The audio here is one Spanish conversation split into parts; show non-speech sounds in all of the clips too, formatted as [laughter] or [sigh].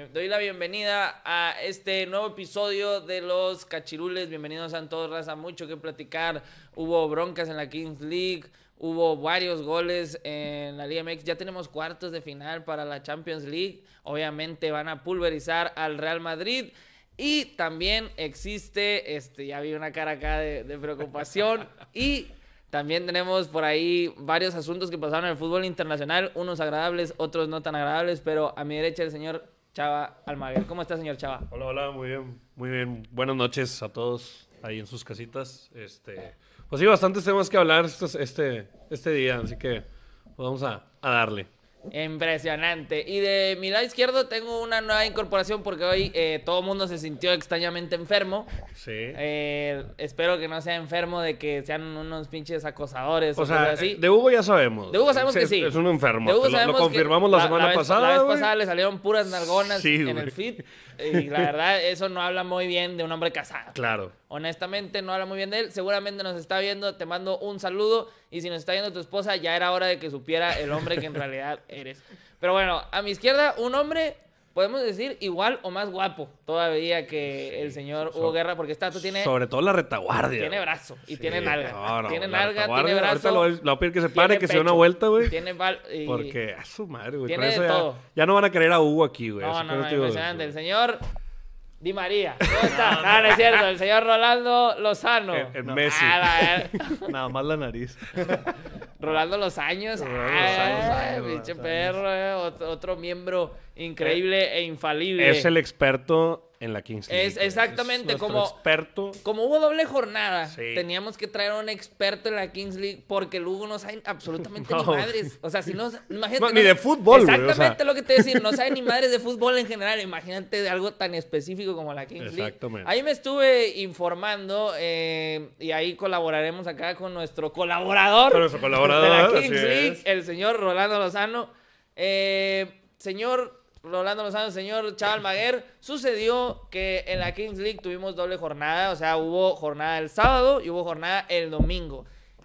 Eh, doy la bienvenida a este nuevo episodio de los cachirules. Bienvenidos a todos, raza. Mucho que platicar. Hubo broncas en la Kings League. Hubo varios goles en la Liga MX. Ya tenemos cuartos de final para la Champions League. Obviamente van a pulverizar al Real Madrid. Y también existe, este, ya vi una cara acá de, de preocupación. [laughs] y también tenemos por ahí varios asuntos que pasaron en el fútbol internacional, unos agradables, otros no tan agradables, pero a mi derecha el señor Chava Almaguer. ¿Cómo está, señor Chava? Hola, hola, muy bien, muy bien. Buenas noches a todos ahí en sus casitas. Este, pues sí, bastantes temas que hablar este, este, este día, así que pues vamos a, a darle. Impresionante. Y de mi lado izquierdo tengo una nueva incorporación porque hoy eh, todo el mundo se sintió extrañamente enfermo. Sí. Eh, espero que no sea enfermo de que sean unos pinches acosadores o, o sea, así. De Hugo ya sabemos. De Hugo sabemos que sí. Es un enfermo. lo, confirmamos la, semana pasada. La vez pasada le salieron puras nalgonas en el feed. Y la [laughs] verdad, eso no habla muy bien de un hombre casado. Claro. Honestamente, no habla muy bien de él. Seguramente nos está viendo, te mando un saludo. Y si nos está viendo tu esposa, ya era hora de que supiera el hombre que en [laughs] realidad eres. Pero bueno, a mi izquierda, un hombre podemos decir, igual o más guapo todavía que el señor Hugo Guerra, porque esta tiene. Sobre todo la retaguardia. Tiene brazo y tiene nalga. tiene nalga, tiene brazo. Ahorita lo, voy a pedir que se pare, que se dé una vuelta, güey. Tiene Porque a su madre, güey. ya, ya no van a querer a Hugo aquí, güey. No, no, no, impresionante. El señor Di María. ¿Cómo [laughs] está? No, ah, no, es cierto. El señor Rolando Lozano. En Messi. Ah, eh. [laughs] Nada, más la nariz. [laughs] Rolando los años. Ah, eh, pinche perro. Eh, otro, miembro increíble e infalible. Es el experto en la Kings League. Es exactamente como experto. Como hubo doble jornada, teníamos que traer a un experto en la Kings League porque luego no saben absolutamente [laughs] ni madres. O sea, si no imagínate ni de fútbol, Exactamente lo que te decía no sabe ni madres de fútbol en general, imagínate de algo tan específico como la Kings exactamente. League. Ahí me estuve informando eh, y ahí colaboraremos acá con nuestro colaborador, con nuestro colaborador de la Kings League, el señor Rolando Lozano. Eh, señor Rolando Lozano, señor Chaval Maguer, sucedió que en la Kings League tuvimos doble jornada, o sea, hubo jornada el sábado y hubo jornada el domingo.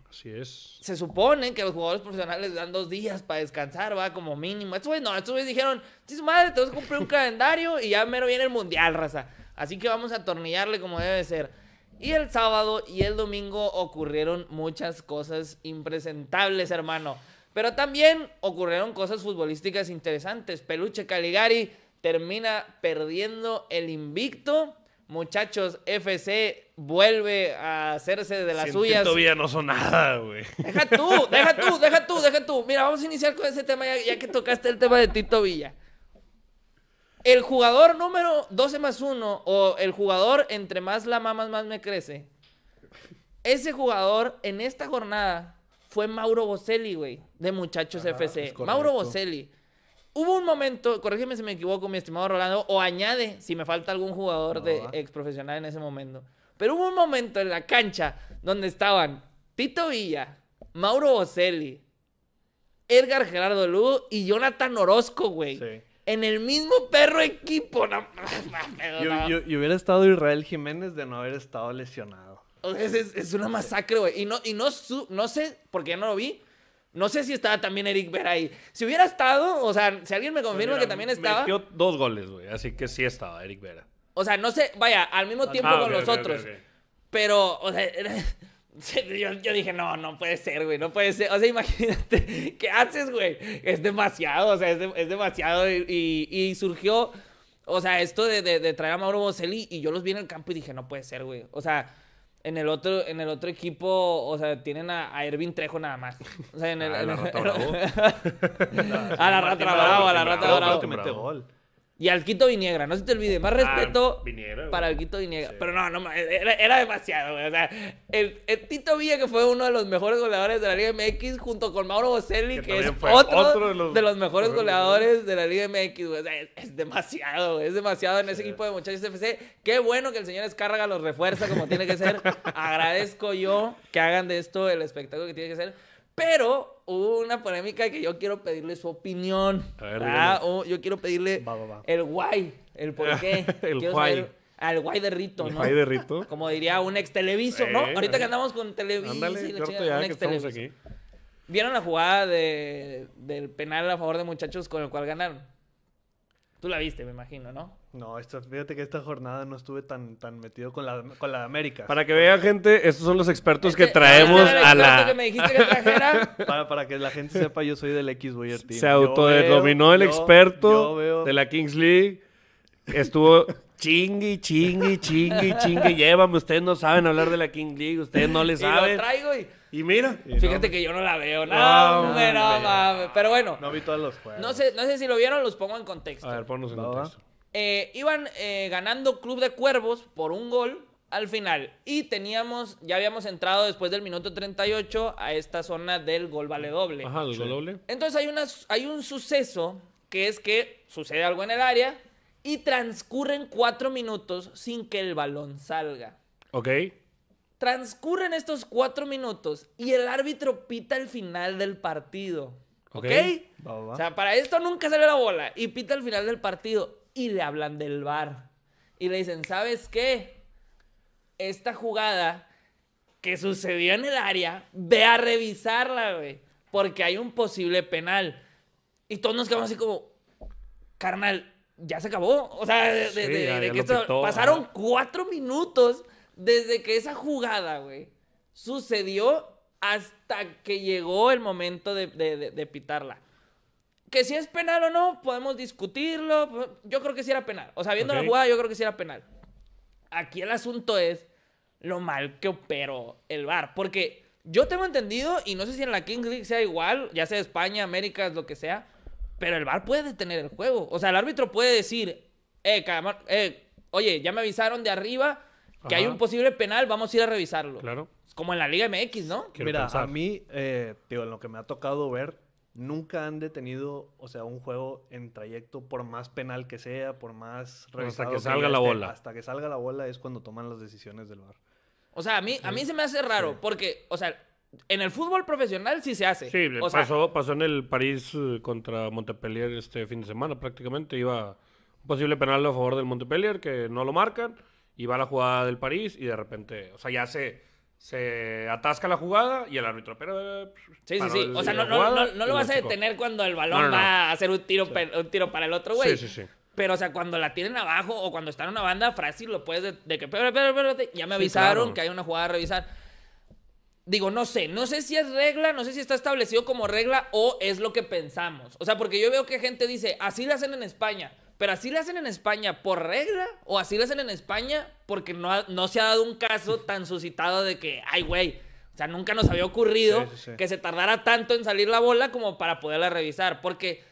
Así es. Se supone que los jugadores profesionales dan dos días para descansar, va, como mínimo. Estos no, estos dijeron, sí, madre, te vas a cumplir un calendario y ya mero viene el mundial, raza. Así que vamos a atornillarle como debe ser. Y el sábado y el domingo ocurrieron muchas cosas impresentables, hermano. Pero también ocurrieron cosas futbolísticas interesantes. Peluche Caligari termina perdiendo el invicto. Muchachos, FC vuelve a hacerse de las suyas. Tito Villa no son nada, güey. Deja tú, deja tú, deja tú, deja tú. Mira, vamos a iniciar con ese tema ya, que tocaste el tema de Tito Villa. El jugador número 12 más 1 o el jugador entre más la mamas más me crece. Ese jugador en esta jornada fue Mauro Bocelli, güey, de Muchachos FC. Mauro Bocelli. Hubo un momento, corrígeme si me equivoco, mi estimado Rolando, o añade si me falta algún jugador de ex profesional en ese momento. Pero hubo un momento en la cancha donde estaban Tito Villa, Mauro Bocelli, Edgar Gerardo Lugo y Jonathan Orozco, güey. En el mismo perro equipo. [laughs] y, hubiera estado Israel Jiménez de no haber estado lesionado. O sea, es, una masacre, güey. Y no, y no, no sé, porque ya no lo vi. No sé si estaba también Eric Vera ahí. Si hubiera estado, o sea, si alguien me confirma pues que también estaba. Metió dos goles, güey. Así que sí estaba Eric Vera. O sea, no sé, vaya, al mismo ah, tiempo con los otros. Pero, o sea, [laughs] Yo, dije, no, no puede ser, güey, no puede ser. O sea, [laughs] imagínate, ¿qué haces, güey? Es demasiado, o sea, es, demasiado. Y, y, surgió, o sea, esto de, de, de, traer a Mauro Bocelli y yo los vi en el campo y dije, no puede ser, güey. O sea, en el otro, en el otro equipo, o sea, tienen a, Ervin Trejo nada más. O sea, en el, ah, a la rata [laughs] bravo. a la rata bravo, a la rata bravo. que mete gol. Y Alquito Viniegra, no se te olvide, más ah, respeto para Alquito Quito Pero no, no era, demasiado, güey. O sea, el, Tito Villa, que fue uno de los mejores goleadores de la Liga MX, junto con Mauro Bocelli, que, es otro, de, los, mejores goleadores de la Liga MX, güey. es, demasiado, güey. es demasiado en ese equipo de muchachos FC. Qué bueno que el señor Escarraga los refuerza como tiene que ser. [laughs] Agradezco yo que hagan de esto el espectáculo que tiene que ser. Pero una polémica que yo quiero pedirle su opinión. A ah, oh, yo quiero pedirle el guay, el por qué. [laughs] el guay. Al guay de Rito, el ¿no? Guay de Rito. [laughs] Como diría un ex televiso, ¿no? Ahorita que andamos con televiso. ¿Vieron la jugada de, del penal a favor de muchachos con el cual ganaron? Tú la viste, me imagino, ¿no? No, fíjate que esta jornada no estuve tan, tan metido con la, con la América. Para que vea, gente, estos son los expertos este, que traemos a la. Que me dijiste que trajera. [laughs] para, que la gente sepa, yo soy del X Boyer Team. Se autodenominó el experto de la Kings League. Estuvo Chingue, chingue, chingue, chingue, llévame. Ustedes no saben hablar de la King League, ustedes no les [laughs] saben. Y lo traigo y... Y mira. Fíjate que yo no la veo. No, no, no, mames. Pero bueno. No vi todos los juegos. No sé, si lo vieron, los pongo en contexto. A ver, ponnos en contexto. Eh, iban eh, ganando Club de Cuervos por un gol al final. Y teníamos, ya habíamos entrado después del minuto 38 a esta zona del gol vale doble. Ajá, el gol doble. Entonces hay, una, hay un suceso que es que sucede algo en el área, y transcurren cuatro minutos sin que el balón salga. Ok. Transcurren estos cuatro minutos y el árbitro pita el final del partido. ¿Ok? O sea, para esto nunca sale la bola. Y pita el final del partido y le hablan del bar. Y le dicen, ¿sabes qué? Esta jugada que sucedió en el área, ve a revisarla, güey. Porque hay un posible penal. Y todos nos quedamos así como, carnal, ya se acabó. O sea, de, que pasaron cuatro minutos desde que esa jugada, güey, sucedió hasta que llegó el momento de, pitarla. Que si es penal o no, podemos discutirlo. Yo creo que sí era penal. O sea, viendo la jugada, yo creo que sí era penal. Aquí el asunto es lo mal que operó el VAR. Porque yo tengo entendido, y no sé si en la Kings League sea igual, ya sea España, América, lo que sea, pero el VAR puede detener el juego. O sea, el árbitro puede decir, eh, eh oye, ya me avisaron de arriba que hay un posible penal, vamos a ir a revisarlo. Claro. Como en la Liga MX, ¿no? Mira, a mí, eh, tío, en lo que me ha tocado ver, nunca han detenido, o sea, un juego en trayecto, por más penal que sea, por más Hasta que salga la este, bola. Hasta que salga la bola es cuando toman las decisiones del VAR. O sea, a mí, a mí se me hace raro, porque, o sea, en el fútbol profesional sí se hace. Sí, pasó, en el París eh, contra Montpellier este fin de semana prácticamente. Iba un posible penal a favor del Montpellier que no lo marcan. Iba la jugada del París y de repente, o sea, ya se, se atasca la jugada y el árbitro, pero... Eh, sí, sí, sí. O sea, no, no, no, lo vas a detener cuando el balón va a hacer un tiro, tiro para el otro, güey. Sí, sí, sí. Pero, o sea, cuando la tienen abajo o cuando está en una banda, fácil lo puedes de, que, pero, pero, ya me avisaron que hay una jugada a revisar digo, no sé, no sé si es regla, no sé si está establecido como regla o es lo que pensamos. O sea, porque yo veo que gente dice, así lo hacen en España, pero así lo hacen en España por regla o así lo hacen en España porque no, no se ha dado un caso tan suscitado de que, ay, güey. O sea, nunca nos había ocurrido que se tardara tanto en salir la bola como para poderla revisar. Porque,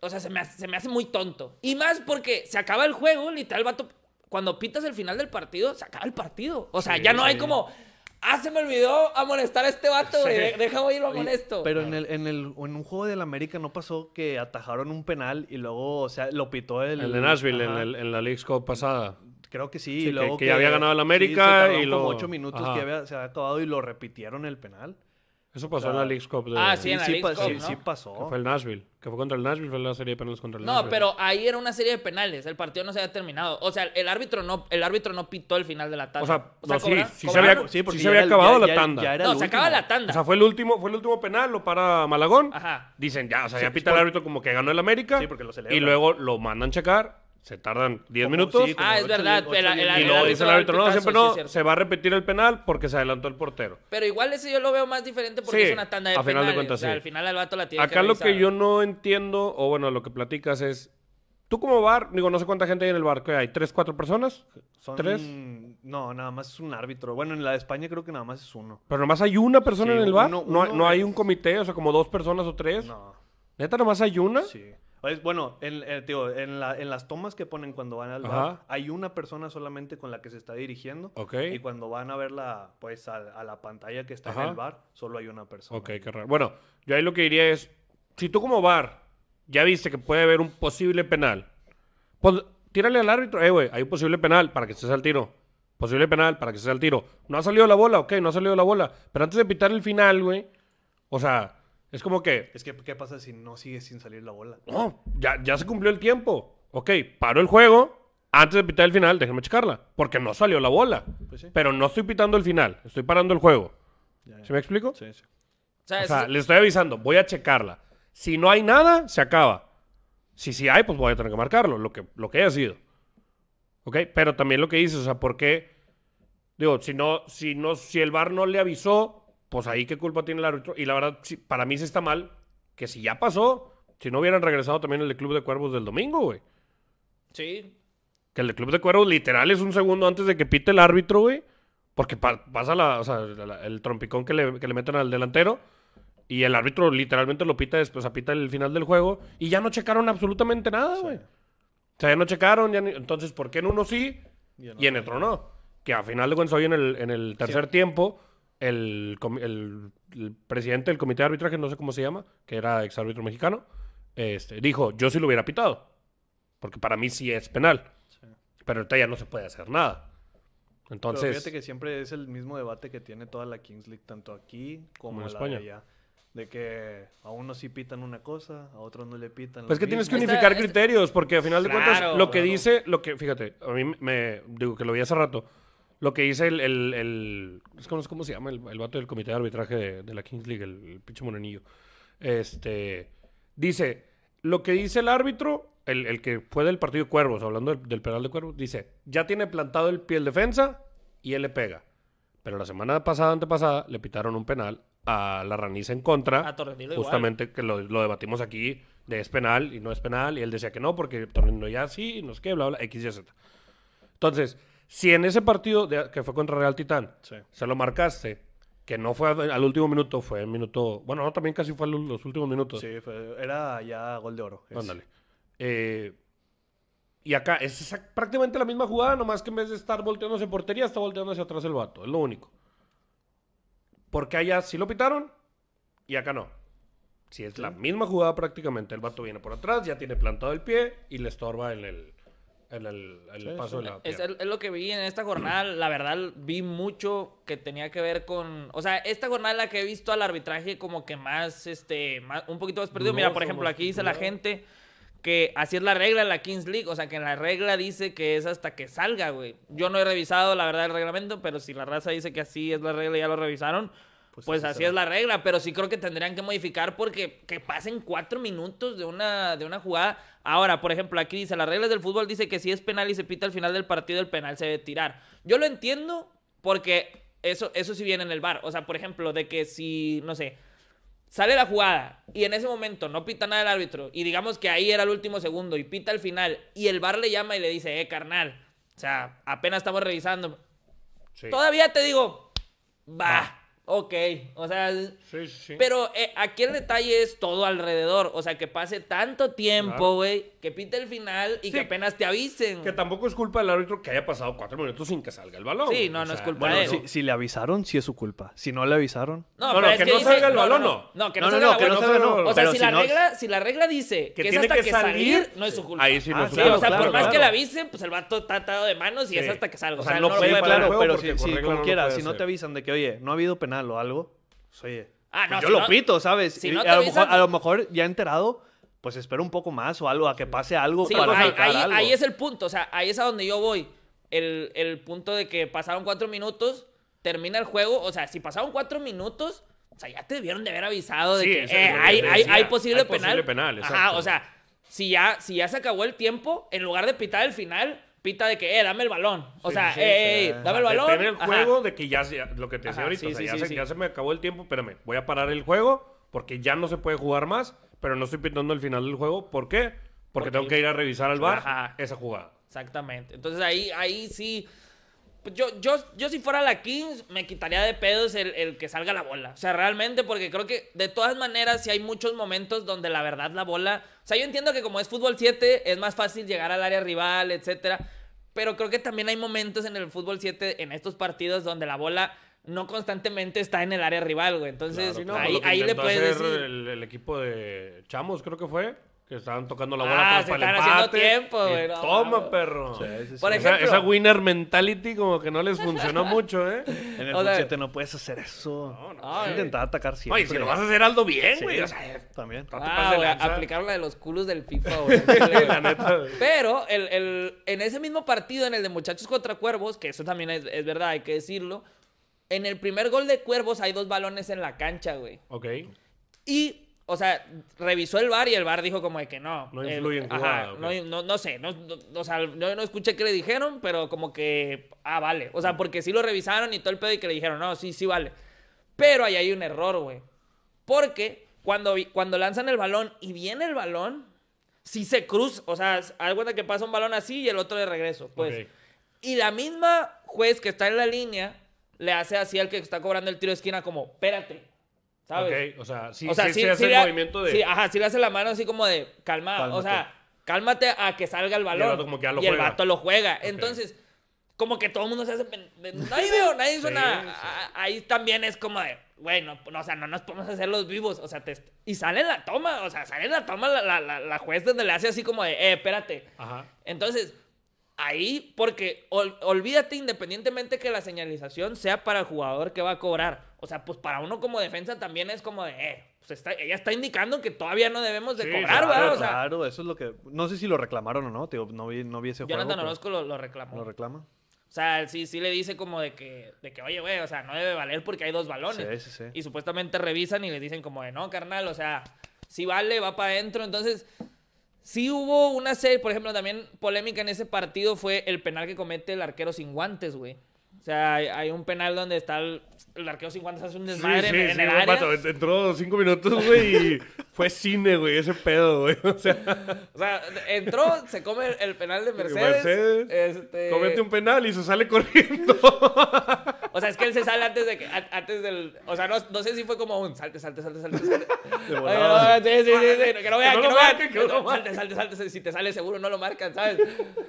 o sea, se me, hace, se me hace muy tonto. Y más porque se acaba el juego, literal, vato. Cuando pitas el final del partido, se acaba el partido. O sea, ya no hay como Ah, se me olvidó a a este vato, güey. Déjame ir a molesto. Pero en, el, en, el, en un juego del América no pasó que atajaron un penal y luego, o sea, lo pitó el. El de Nashville, en, en, la League Cup pasada. Creo que sí. que, había ganado el América y luego. como ocho minutos que se había acabado y lo repitieron el penal. Eso pasó en la League Cup. De, ah, sí, en la sí, League Cup, sí, sí pasó. Que fue el Nashville. Que fue contra el Nashville, fue la serie de penales contra el Nashville. No, pero ahí era una serie de penales. El partido no se había terminado. O sea, el árbitro no, el árbitro no pitó el final de la tanda. O sea, sí, sí, se había, se había acabado la tanda. no, se acaba la tanda. O sea, fue el último, fue el último penal, lo para Malagón. Ajá. Dicen ya, o sea, ya pues pita el árbitro como que ganó el América. Sí, porque lo celebra. Y luego lo mandan checar se tardan 10 minutos. ah, es verdad. y luego dice el árbitro, no, siempre no, se va a repetir el penal porque se adelantó el portero. Pero igual ese yo lo veo más diferente porque es una tanda de a penales. Final de cuentas, o sea, al final el vato la tiene Acá lo que yo no entiendo, o bueno, lo que platicas es, tú como bar, digo, no sé cuánta gente hay en el bar, ¿qué hay? ¿Tres, cuatro personas? Son... ¿Tres? No, nada más es un árbitro. Bueno, en la de España creo que nada más es uno. ¿Pero más hay una persona en el bar? no, no hay un comité, o sea, como dos personas o tres. No. ¿Neta más hay una? Sí. Bueno, en, eh, en, las tomas que ponen cuando van al bar, hay una persona solamente con la que se está dirigiendo. Y cuando van a verla, pues, a, la pantalla que está en el bar, solo hay una persona. Bueno, yo ahí lo que diría es, si tú como bar ya viste que puede haber un posible penal, pues tírale al árbitro, eh, güey, hay un posible penal para que estés al tiro. Posible penal para que estés al tiro. No ha salido la bola, ok, no ha salido la bola. Pero antes de pitar el final, güey, o sea es como que. Es que, ¿qué pasa si no sigue sin salir la bola? No, ya, se cumplió el tiempo. Ok, paro el juego. Antes de pitar el final, déjenme checarla. Porque no salió la bola. Pues pero no estoy pitando el final, estoy parando el juego. ¿Se me explico? Sí, sí. O sea, le estoy avisando, voy a checarla. Si no hay nada, se acaba. Si sí hay, pues voy a tener que marcarlo, lo que, lo que haya sido. ¿Ok? Pero también lo que dices, o sea, ¿por qué? Digo, si no, si no, si el bar no le avisó, pues ahí qué culpa tiene el árbitro. Y la verdad, para mí se está mal que si ya pasó, si no hubieran regresado también el de Club de Cuervos del domingo, güey. Sí. Que el de Club de Cuervos literal es un segundo antes de que pite el árbitro, güey. Porque pasa el trompicón que le, meten al delantero. Y el árbitro literalmente lo pita después, o sea, pita el final del juego. Y ya no checaron absolutamente nada, güey. O sea, ya no checaron. Ya Entonces, ¿por qué en uno sí y en, otro no? Que a final de cuentas hoy en el, tercer tiempo el, presidente del comité de arbitraje, no sé cómo se llama, que era ex árbitro mexicano, este, dijo, yo sí lo hubiera pitado, porque para mí sí es penal, pero ahorita ya no se puede hacer nada. Entonces, fíjate que siempre es el mismo debate que tiene toda la Kings League, tanto aquí como, en España. De De que a unos sí pitan una cosa, a otros no le pitan. Pues que tienes que unificar criterios, porque al final de cuentas, lo que dice, lo que, fíjate, a mí me digo que lo vi hace rato, lo que dice el, el, cómo se llama el, el vato del comité de arbitraje de, la Kings League, el, pinche morenillo. Este dice, lo que dice el árbitro, el, que fue del partido Cuervos, hablando del, penal de Cuervos, dice, ya tiene plantado el pie el defensa y él le pega. Pero la semana pasada, antepasada, le pitaron un penal a la Raniza en contra. Justamente que lo, lo, debatimos aquí, de es penal y no es penal. Y él decía que no, porque Torrenilo ya sí, no sé qué, bla, bla, X, Y, Z. Entonces, si en ese partido que fue contra Real Titán se lo marcaste, que no fue al, último minuto, fue el minuto. Bueno, no, también casi fue los últimos minutos. Sí, fue- era ya gol de oro. Ándale. Eh, y acá es prácticamente la misma jugada, nomás que en vez de estar volteándose portería, está volteando hacia atrás el vato. Es lo único. Porque allá sí lo pitaron y acá no. Si es la misma jugada prácticamente. El vato viene por atrás, ya tiene plantado el pie y le estorba en el, el, paso de la. Es, lo que vi en esta jornada. La verdad, vi mucho que tenía que ver con. O sea, esta jornada la que he visto al arbitraje como que más, este, más, un poquito más perdido. Mira, por ejemplo, aquí dice la gente que así es la regla en la Kings League. O sea, que en la regla dice que es hasta que salga, güey. Yo no he revisado, la verdad, el reglamento, pero si la raza dice que así es la regla, ya lo revisaron pues, pues, así es la regla, pero sí creo que tendrían que modificar porque que pasen cuatro minutos de una, de una jugada. Ahora, por ejemplo, aquí dice, las reglas del fútbol dice que si es penal y se pita al final del partido, el penal se debe tirar. Yo lo entiendo porque eso, eso sí viene en el bar. O sea, por ejemplo, de que si, no sé, sale la jugada y en ese momento no pita nada el árbitro y digamos que ahí era el último segundo y pita al final y el bar le llama y le dice, eh, carnal, o sea, apenas estamos revisando. Todavía te digo, va. Ok, o sea, sí, sí. pero eh, aquí el detalle es todo alrededor, o sea, que pase tanto tiempo, güey, que pite el final y que apenas te avisen. Que tampoco es culpa del árbitro que haya pasado cuatro minutos sin que salga el balón. Sí, no, no es culpa de él. Si, si, le avisaron, sí es su culpa. Si no le avisaron... No, pero que, no salga el balón, no. No, que no, salga, el balón. O sea, si, la regla, si la regla dice que, es hasta que, salir, no es su culpa. Ahí sí no ah, es O sea, por más que le avisen, pues el vato está atado de manos y es hasta que salga. O sea, no puede... Claro, pero si cualquiera, si no te avisan de que, oye, no ha habido penal o algo, soy pues, oye, ah, pues, yo lo pito, ¿sabes? a, lo mejor, ya enterado, pues espero un poco más o algo, a que pase algo. Sí, ahí, es el punto, o sea, ahí es a donde yo voy. El, el, punto de que pasaron cuatro minutos, termina el juego, o sea, si pasaron cuatro minutos, o sea, ya te debieron de haber avisado de eh, que, hay, hay, posible penal. o sea, si ya, si ya se acabó el tiempo, en lugar de pitar el final, pita de que, eh, dame el balón. O sea, eh, eh dame el balón. Tener el juego de que ya, sea, lo que te decía ahorita, ya, se, me acabó el tiempo, espérame, voy a parar el juego porque ya no se puede jugar más, pero no estoy pintando el final del juego. ¿Por qué? Porque, tengo que ir a revisar al bar esa jugada. Exactamente. Entonces ahí, ahí sí. Pues, yo, yo, yo si fuera la Kings me quitaría de pedos el, el, que salga la bola. O sea, realmente porque creo que de todas maneras si hay muchos momentos donde la verdad la bola o sea, yo entiendo que como es fútbol 7, es más fácil llegar al área rival, etcétera. Pero creo que también hay momentos en el fútbol 7, en estos partidos, donde la bola no constantemente está en el área rival, güey. Entonces, ahí, le puedes decir. el, equipo de Chamos, creo que fue estaban tocando la bola ah, se para Toma, perro. Por esa, ejemplo- esa winner mentality como que no les funcionó mucho, ¿eh? [laughs] En el no puedes hacer eso. No, no, Intentar atacar siempre. Oye, si lo vas a hacer algo bien, güey. O sea, también. Ah, Aplicar la de los culos del FIFA, [laughs] güey. La neta, Pero el, el- en ese mismo partido, en el de Muchachos contra Cuervos, que eso también es, es verdad, hay que decirlo, en el primer gol de Cuervos hay dos balones en la cancha, güey. Ok. Y o sea, revisó el bar y el bar dijo como de que no. No no, no, sé, no, o sea, no escuché qué le dijeron, pero como que, ah, vale. O sea, porque sí lo revisaron y todo el pedo y que le dijeron, no, sí, sí vale. Pero ahí hay un error, güey. Porque cuando, cuando lanzan el balón y viene el balón, sí se cruza, o sea, hay cuenta que pasa un balón así y el otro de regreso, pues. Y la misma juez que está en la línea le hace así al que está cobrando el tiro de esquina como, espérate. Ok, o sea, sí, se hace el movimiento de. Sí, ajá, sí le hace la mano así como de calma, cálmate. o sea, cálmate a que salga el balón. Y el vato, como que lo, juega. El vato lo juega. Entonces, como que todo el mundo se hace. Nadie veo, nadie suena. Ahí también es como de, güey, no, o sea, no nos podemos hacer los vivos. O sea, y sale la toma, o sea, sale la toma la, la, juez donde le hace así como de, eh, espérate. Ajá. Entonces ahí, porque olvídate independientemente que la señalización sea para el jugador que va a cobrar. O sea, pues para uno como defensa también es como de, eh, pues ella está indicando que todavía no debemos de cobrar, ¿verdad? claro, eso es lo que... No sé si lo reclamaron o no, tío, no, vi, no ese juego. Jonathan Orozco lo, reclama. Lo reclama. O sea, sí, sí le dice como de que, que oye, güey, o sea, no debe valer porque hay dos balones. Sí, sí, sí. Y supuestamente revisan y le dicen como de, no, carnal, o sea, si vale, va para adentro. Entonces, Sí hubo una serie, por ejemplo, también polémica en ese partido fue el penal que comete el arquero sin guantes, güey. O sea, hay, un penal donde está el, el arqueo 50, hace un desmadre en, en sí, el área. entró cinco minutos, güey, y fue cine, güey, ese pedo, güey. O sea, entró, se come el penal de Mercedes. Mercedes este... comete un penal y se sale corriendo. O sea, es que él se sale antes de que, antes del, o sea, no, sé si fue como un salte, salte, salte, salte. salte. no, sí, sí, sí, sí, que no vean, que no, vean. salte, salte, salte, si te sale seguro no lo marcan, ¿sabes?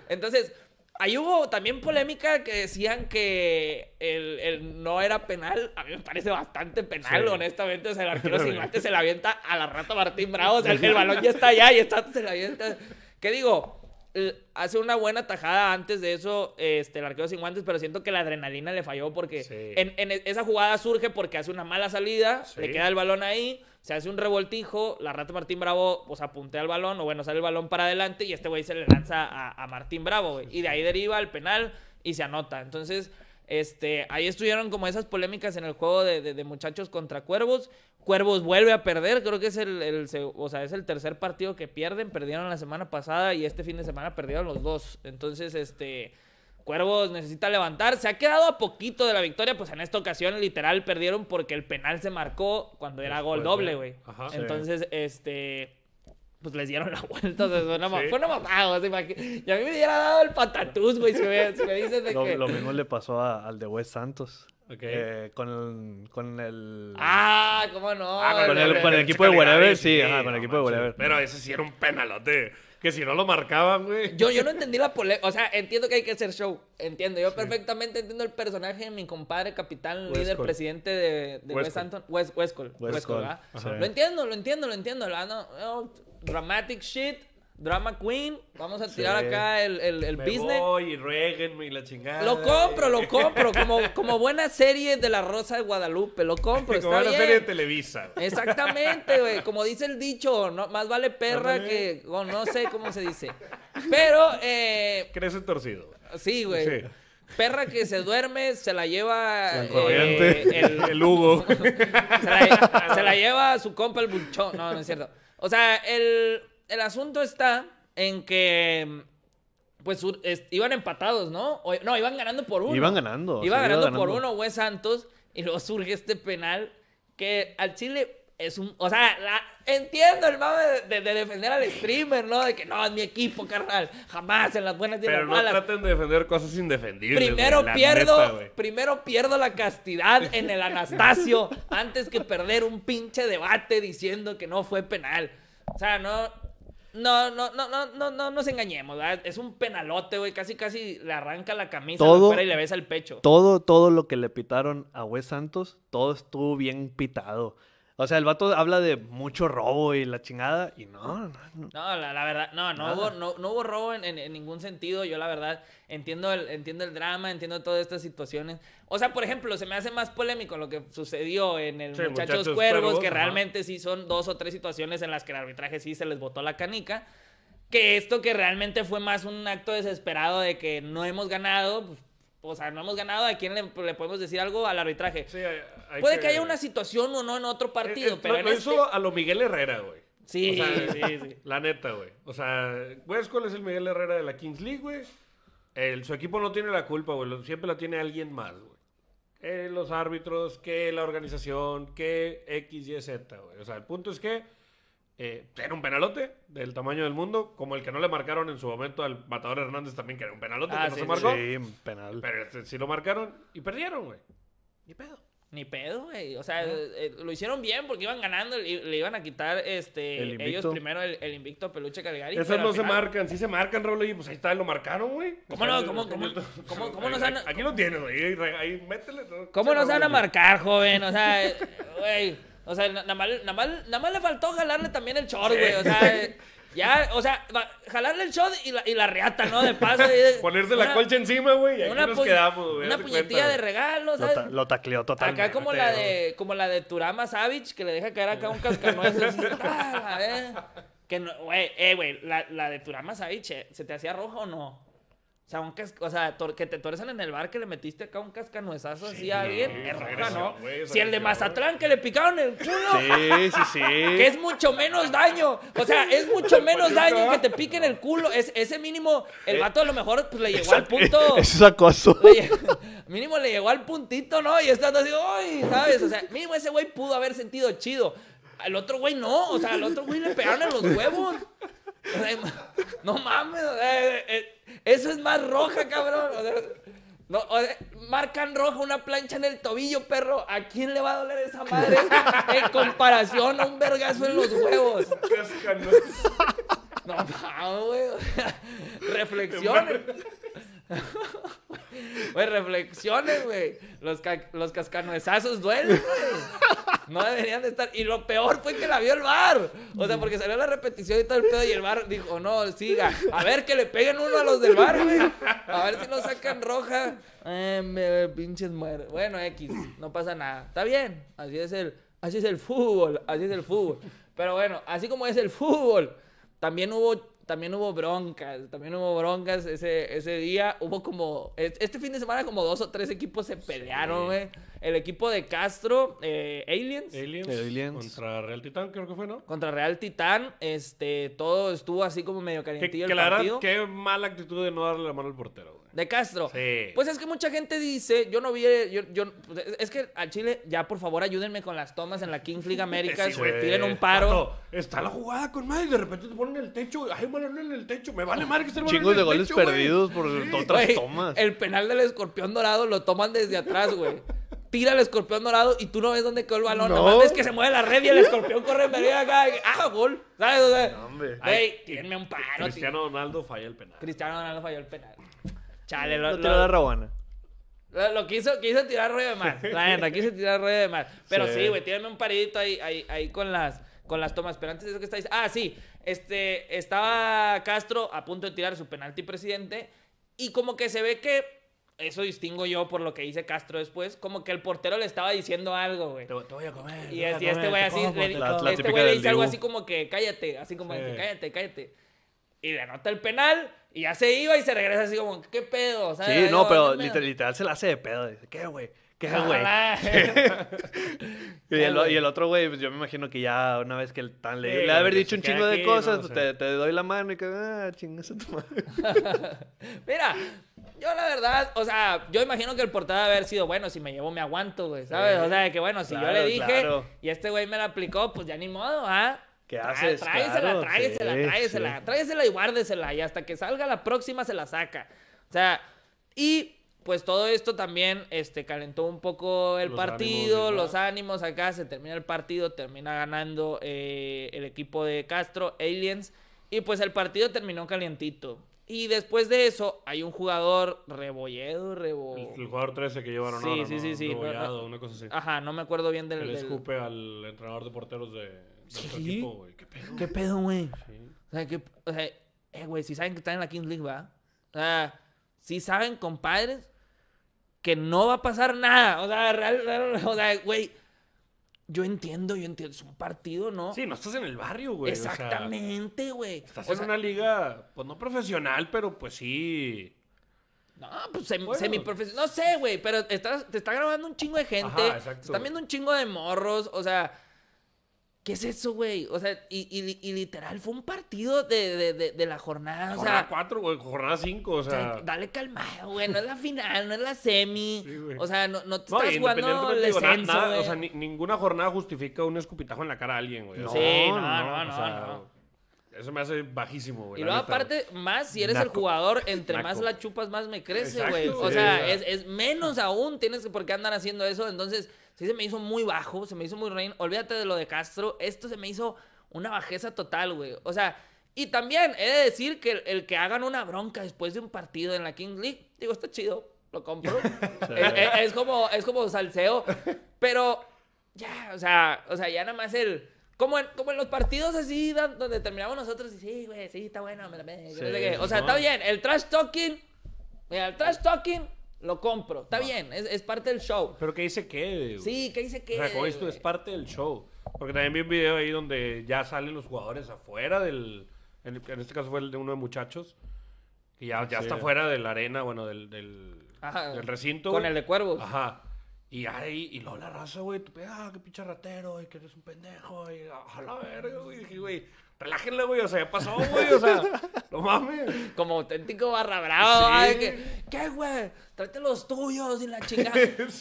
Entonces, Ahí hubo también polémica que decían que el, no era penal. A mí me parece bastante penal, honestamente. O sea, el arquero [laughs] sin guantes se la avienta a la rata Martín Bravo. O sea, el, balón ya está allá y está, se la avienta. ¿Qué digo? Eh, hace una buena tajada antes de eso, este, el arquero sin guantes, pero siento que la adrenalina le falló porque en, e-, esa jugada surge porque hace una mala salida, le queda el balón ahí se hace un revoltijo, la rata Martín Bravo, pues apuntea al balón, o bueno, sale el balón para adelante y este güey se le lanza a, Martín Bravo, Y de ahí deriva el penal y se anota. Entonces, este, ahí estuvieron como esas polémicas en el juego de, muchachos contra Cuervos. Cuervos vuelve a perder, creo que es el, o sea, es el tercer partido que pierden, perdieron la semana pasada y este fin de semana perdieron los dos. Entonces, este Cuervos necesita levantar. Se ha quedado a poquito de la victoria, pues en esta ocasión literal perdieron porque el penal se marcó cuando era gol doble, güey. Entonces, este pues les dieron la vuelta. fue una, mamá, fue mamada, Y a mí me hubiera dado el patatús, güey, si me, de lo, Lo mismo le pasó al de Wes Santos. Eh, con, el, con el. ¡Ah! ¿Cómo no? Ah, con, el, con el equipo de Whatever sí, con el equipo de Whatever. Pero ese sí era un penalote. Que si no lo marcaban, güey. Yo, yo no entendí la polémica. O sea, entiendo que hay que hacer show. Entiendo. Yo perfectamente entiendo el personaje de mi compadre, capitán, líder, presidente de, West, West Anton. West, West Lo entiendo, lo entiendo, lo entiendo. dramatic shit Drama Queen, vamos a tirar acá el, business. y la chingada. Lo compro, lo compro. Como, como buena serie de La Rosa de Guadalupe, lo compro. [laughs] Como está serie de Televisa. Exactamente, güey. Como dice el dicho, no, más vale perra que. no sé cómo se dice. Pero. Eh, Crece torcido. Sí, güey. Perra que se duerme, se la lleva el, eh, [laughs] el, Hugo. [laughs] se, la, lleva su compa el buchón. No, no es cierto. O sea, el el asunto está en que pues iban empatados, ¿no? no, iban ganando por uno. Iban ganando. Iban ganando, por uno, güey Santos. Y luego surge este penal que al Chile es un. O sea, la, entiendo el mame de, defender al streamer, ¿no? De que no, es mi equipo, carnal. Jamás en las buenas y en las malas. Pero no traten de defender cosas indefendibles. Primero pierdo, primero pierdo la castidad en el Anastasio antes que perder un pinche debate diciendo que no fue penal. O sea, no, no, no, no, no, no, no nos engañemos, Es un penalote, güey. Casi, casi le arranca la camisa y le besa el pecho. Todo, todo lo que le pitaron a Wes Santos, todo estuvo bien pitado. O sea, el vato habla de mucho robo y la chingada, y no, no. la, verdad, no, no hubo, no, hubo robo en, ningún sentido. Yo, la verdad, entiendo el, entiendo el drama, entiendo todas estas situaciones. O sea, por ejemplo, se me hace más polémico lo que sucedió en el Muchachos, Cuervos, que realmente sí son dos o tres situaciones en las que el arbitraje sí se les botó la canica. Que esto que realmente fue más un acto desesperado de que no hemos ganado, pues, o sea, no hemos ganado, ¿a quién le, podemos decir algo al arbitraje? Sí, Puede que, haya una situación o no en otro eh, partido, eh, pero Eso este a lo Miguel Herrera, güey. Sí, sí, sí. La neta, güey. O sea, ¿cuál es el Miguel Herrera de la Kings League, güey. Su equipo no tiene la culpa, güey. Siempre la tiene alguien más, güey. Que los árbitros, que la organización, que X, Y, Z, güey. O sea, el punto es que eh, era un penalote del tamaño del mundo, como el que no le marcaron en su momento al matador Hernández también, que era un penalote ah, que sí, no se marcó. Sí, un penal. Pero este, sí lo marcaron y perdieron, güey. Ni pedo. Ni pedo, güey. O sea, eh, lo hicieron bien porque iban ganando le iban a quitar este ellos primero el, el, invicto peluche Calgary. Esos no se marcan, sí se marcan, Raúl, y pues ahí está, lo marcaron, güey. ¿Cómo no? ¿Cómo, [laughs] cómo, cómo, cómo nos han... Aquí lo tienes, güey. Ahí, métele. ¿Cómo no se van a marcar, joven? O sea, [laughs] güey. O sea, nada más, nada, nada le faltó jalarle también el short, güey. O sea, [laughs] ya, o sea, jalarle el short y la, y la reata, ¿no? De paso. [laughs] Ponerte la colcha encima, güey, y nos quedamos, güey. Una puñetilla de regalos. Lo, tacleó totalmente. Acá como la de, como la de Turama Savage, que le deja caer acá un cascanueces. [laughs] Ah, que no, güey, eh, güey, la, la de Turama Savage, eh, ¿se te hacía rojo o no? o sea, que te torzan en el bar que le metiste acá un cascanuezazo así a alguien, no, ¿no? si el de Mazatlán que le picaron el culo. Sí, sí, sí. [laughs] Que es mucho menos daño. O sea, es mucho [laughs] menos daño que te piquen el culo. Es, ese mínimo, el eh. vato a lo mejor pues, le llegó al punto. [laughs] Es acoso. mínimo le llegó al puntito, ¿no? Y estás así, ¡ay! ¿Sabes? O sea, mínimo ese güey pudo haber sentido chido. Al otro güey no. O sea, al otro güey le pegaron en los huevos no mames, eh, eh, eso es más roja, cabrón. marcan roja una plancha en el tobillo, perro. ¿A quién le va a doler esa madre [laughs] en comparación a un vergazo en los huevos? No, mames güey. Reflexionen. [laughs] Güey, reflexiones, güey. Los, ca cascanuezazos duelen, güey. No deberían de estar. Y lo peor fue que la vio el bar. O sea, porque salió la repetición y todo el pedo. Y el bar dijo, no, siga. A ver que le peguen uno a los del bar, güey. A ver si lo sacan roja. Eh, me pinches muere. Bueno, X, no pasa nada. Está bien. Así es el. Así es el fútbol. Así es el fútbol. Pero bueno, así como es el fútbol, también hubo también hubo broncas, también hubo broncas ese, ese día. Hubo como, este fin de semana como dos o tres equipos se pelearon, güey el equipo de Castro, eh, Aliens. Eh, Aliens. Contra Real Titán, creo que fue, ¿no? Contra Real Titán, este, todo estuvo así como medio calientillo que, el partido. qué mala actitud de no darle la mano al portero, güey. De Castro. Sí. Pues es que mucha gente dice, yo no vi, yo, yo pues, es que al Chile, ya por favor ayúdenme con las tomas en la Kings League América, [laughs] sí, tiren un paro. está la jugada con Y de repente te ponen el techo, ay, balón en el techo, me vale madre que esté el Chingos de goles perdidos por otras tomas. El penal del escorpión dorado lo toman desde atrás, güey tira el escorpión dorado y tú no ves dónde quedó el balón. No. ves que se mueve la red y el escorpión corre en medio acá. ¡Ah, gol! ¿Sabes? O sea, un paro. Cristiano Donaldo Ronaldo falló el penal. Cristiano Ronaldo falló el penal. Chale, lo, lo, lo, de lo, lo quiso, tirar rollo de más. La neta, quiso tirar rueda de más. Pero sí, güey, sí, tírenme un paridito ahí, ahí, con las con las tomas. Pero antes de eso que estáis. Ah, sí. Este, estaba Castro a punto de tirar su penalti presidente. Y como que se ve que eso distingo yo por lo que dice Castro después, como que el portero le estaba diciendo algo, güey. Te, voy a comer. Y así este güey así, le, este le dice algo así como que cállate, así como cállate, cállate. Y le anota el penal y ya se iba y se regresa así como, ¿qué pedo? ¿sabes? Sí, no, pero literal, literal, se la hace de pedo. Dice, ¿qué, güey? ¿Qué güey? Ah, [laughs] y, el, otro güey, pues yo me imagino que ya una vez que el tan le, Le le haber dicho un chingo de cosas, te, doy la mano y que, ah, chingas a tu madre. [laughs] Mira, yo la verdad, o sea, yo imagino que el portal debe haber sido, bueno, si me llevo me aguanto, güey, ¿sabes? O sea, que bueno, si yo le dije y este güey me la aplicó, pues ya ni modo, ¿ah? ¿Qué ah, haces? Tráesela, tráesela, tráesela, tráesela y guárdesela y hasta que salga la próxima se la saca. O sea, y pues todo esto también este, calentó un poco el partido, los ánimos acá, se termina el partido, termina ganando eh, el equipo de Castro, Aliens, y pues el partido terminó calientito. Y después de eso hay un jugador Rebolledo, Rebo... El, jugador 13 que llevaron sí, ahora, sí, sí, sí, Rebollado, una cosa así. Ajá, no me acuerdo bien del... El escupe al entrenador de porteros de, de equipo, güey. ¿Qué pedo? ¿Qué pedo, güey? Sí. O sea, qué o sea, eh, güey, si saben que están en la Kings League, ¿va? O sea, si saben, compadres, que no va a pasar nada. O sea, real, o sea, güey. Yo entiendo, yo entiendo. Es un partido, ¿no? Sí, no estás en el barrio, güey. Exactamente, güey. O estás en una liga, pues no profesional, pero pues sí. No, pues semi-profesional. semiprofesional. No sé, güey, pero te está grabando un chingo de gente. Ajá, exacto, te están viendo un chingo de morros. O sea, ¿Qué es eso, güey? O sea, y, literal, fue un partido de, de, de, la jornada. Jornada o 4, güey, jornada 5, o sea. dale calmado, güey. No es la final, no es la semi. o sea, no, no te estás jugando el descenso, O sea, ninguna jornada justifica un escupitajo en la cara a alguien, güey. No, sí, no, no, no. no. Eso me hace bajísimo, güey. Y luego, aparte, más si eres el jugador, entre más la chupas, más me crece, güey. O sea, es, menos aún tienes que por qué andan haciendo eso. Entonces, sí se me hizo muy bajo, se me hizo muy rein. Olvídate de lo de Castro, esto se me hizo una bajeza total, güey. O sea, y también he de decir que el, que hagan una bronca después de un partido en la King League, digo, está chido, lo compro. [laughs] Eh, eh, es, como, es como salseo, pero ya, o sea, o sea, ya nada más el... Como en, como en, los partidos así, donde terminamos nosotros y sí, güey, sí, está bueno. o sea, está bien. El trash talking, el trash talking lo compro. Está bien, es, es, parte del show. Pero qué dice qué Sí, ¿qué dice qué O como esto es parte del show. Porque también vi un video ahí donde ya salen los jugadores afuera del. En, este caso fue el de uno de muchachos. Que ya, ya está fuera de la arena, bueno, del, del, del recinto. Con el de cuervos. Ajá. Y ahí, y luego la raza, güey, ah, qué pinche ratero, que eres un pendejo, y a la verga, güey. Y güey, relájenle, güey. O sea, ya pasó, güey. O sea, [laughs] no mames. Como auténtico barra bravo. Sí. que, ¿Qué, güey? Tráete los tuyos y la chingada.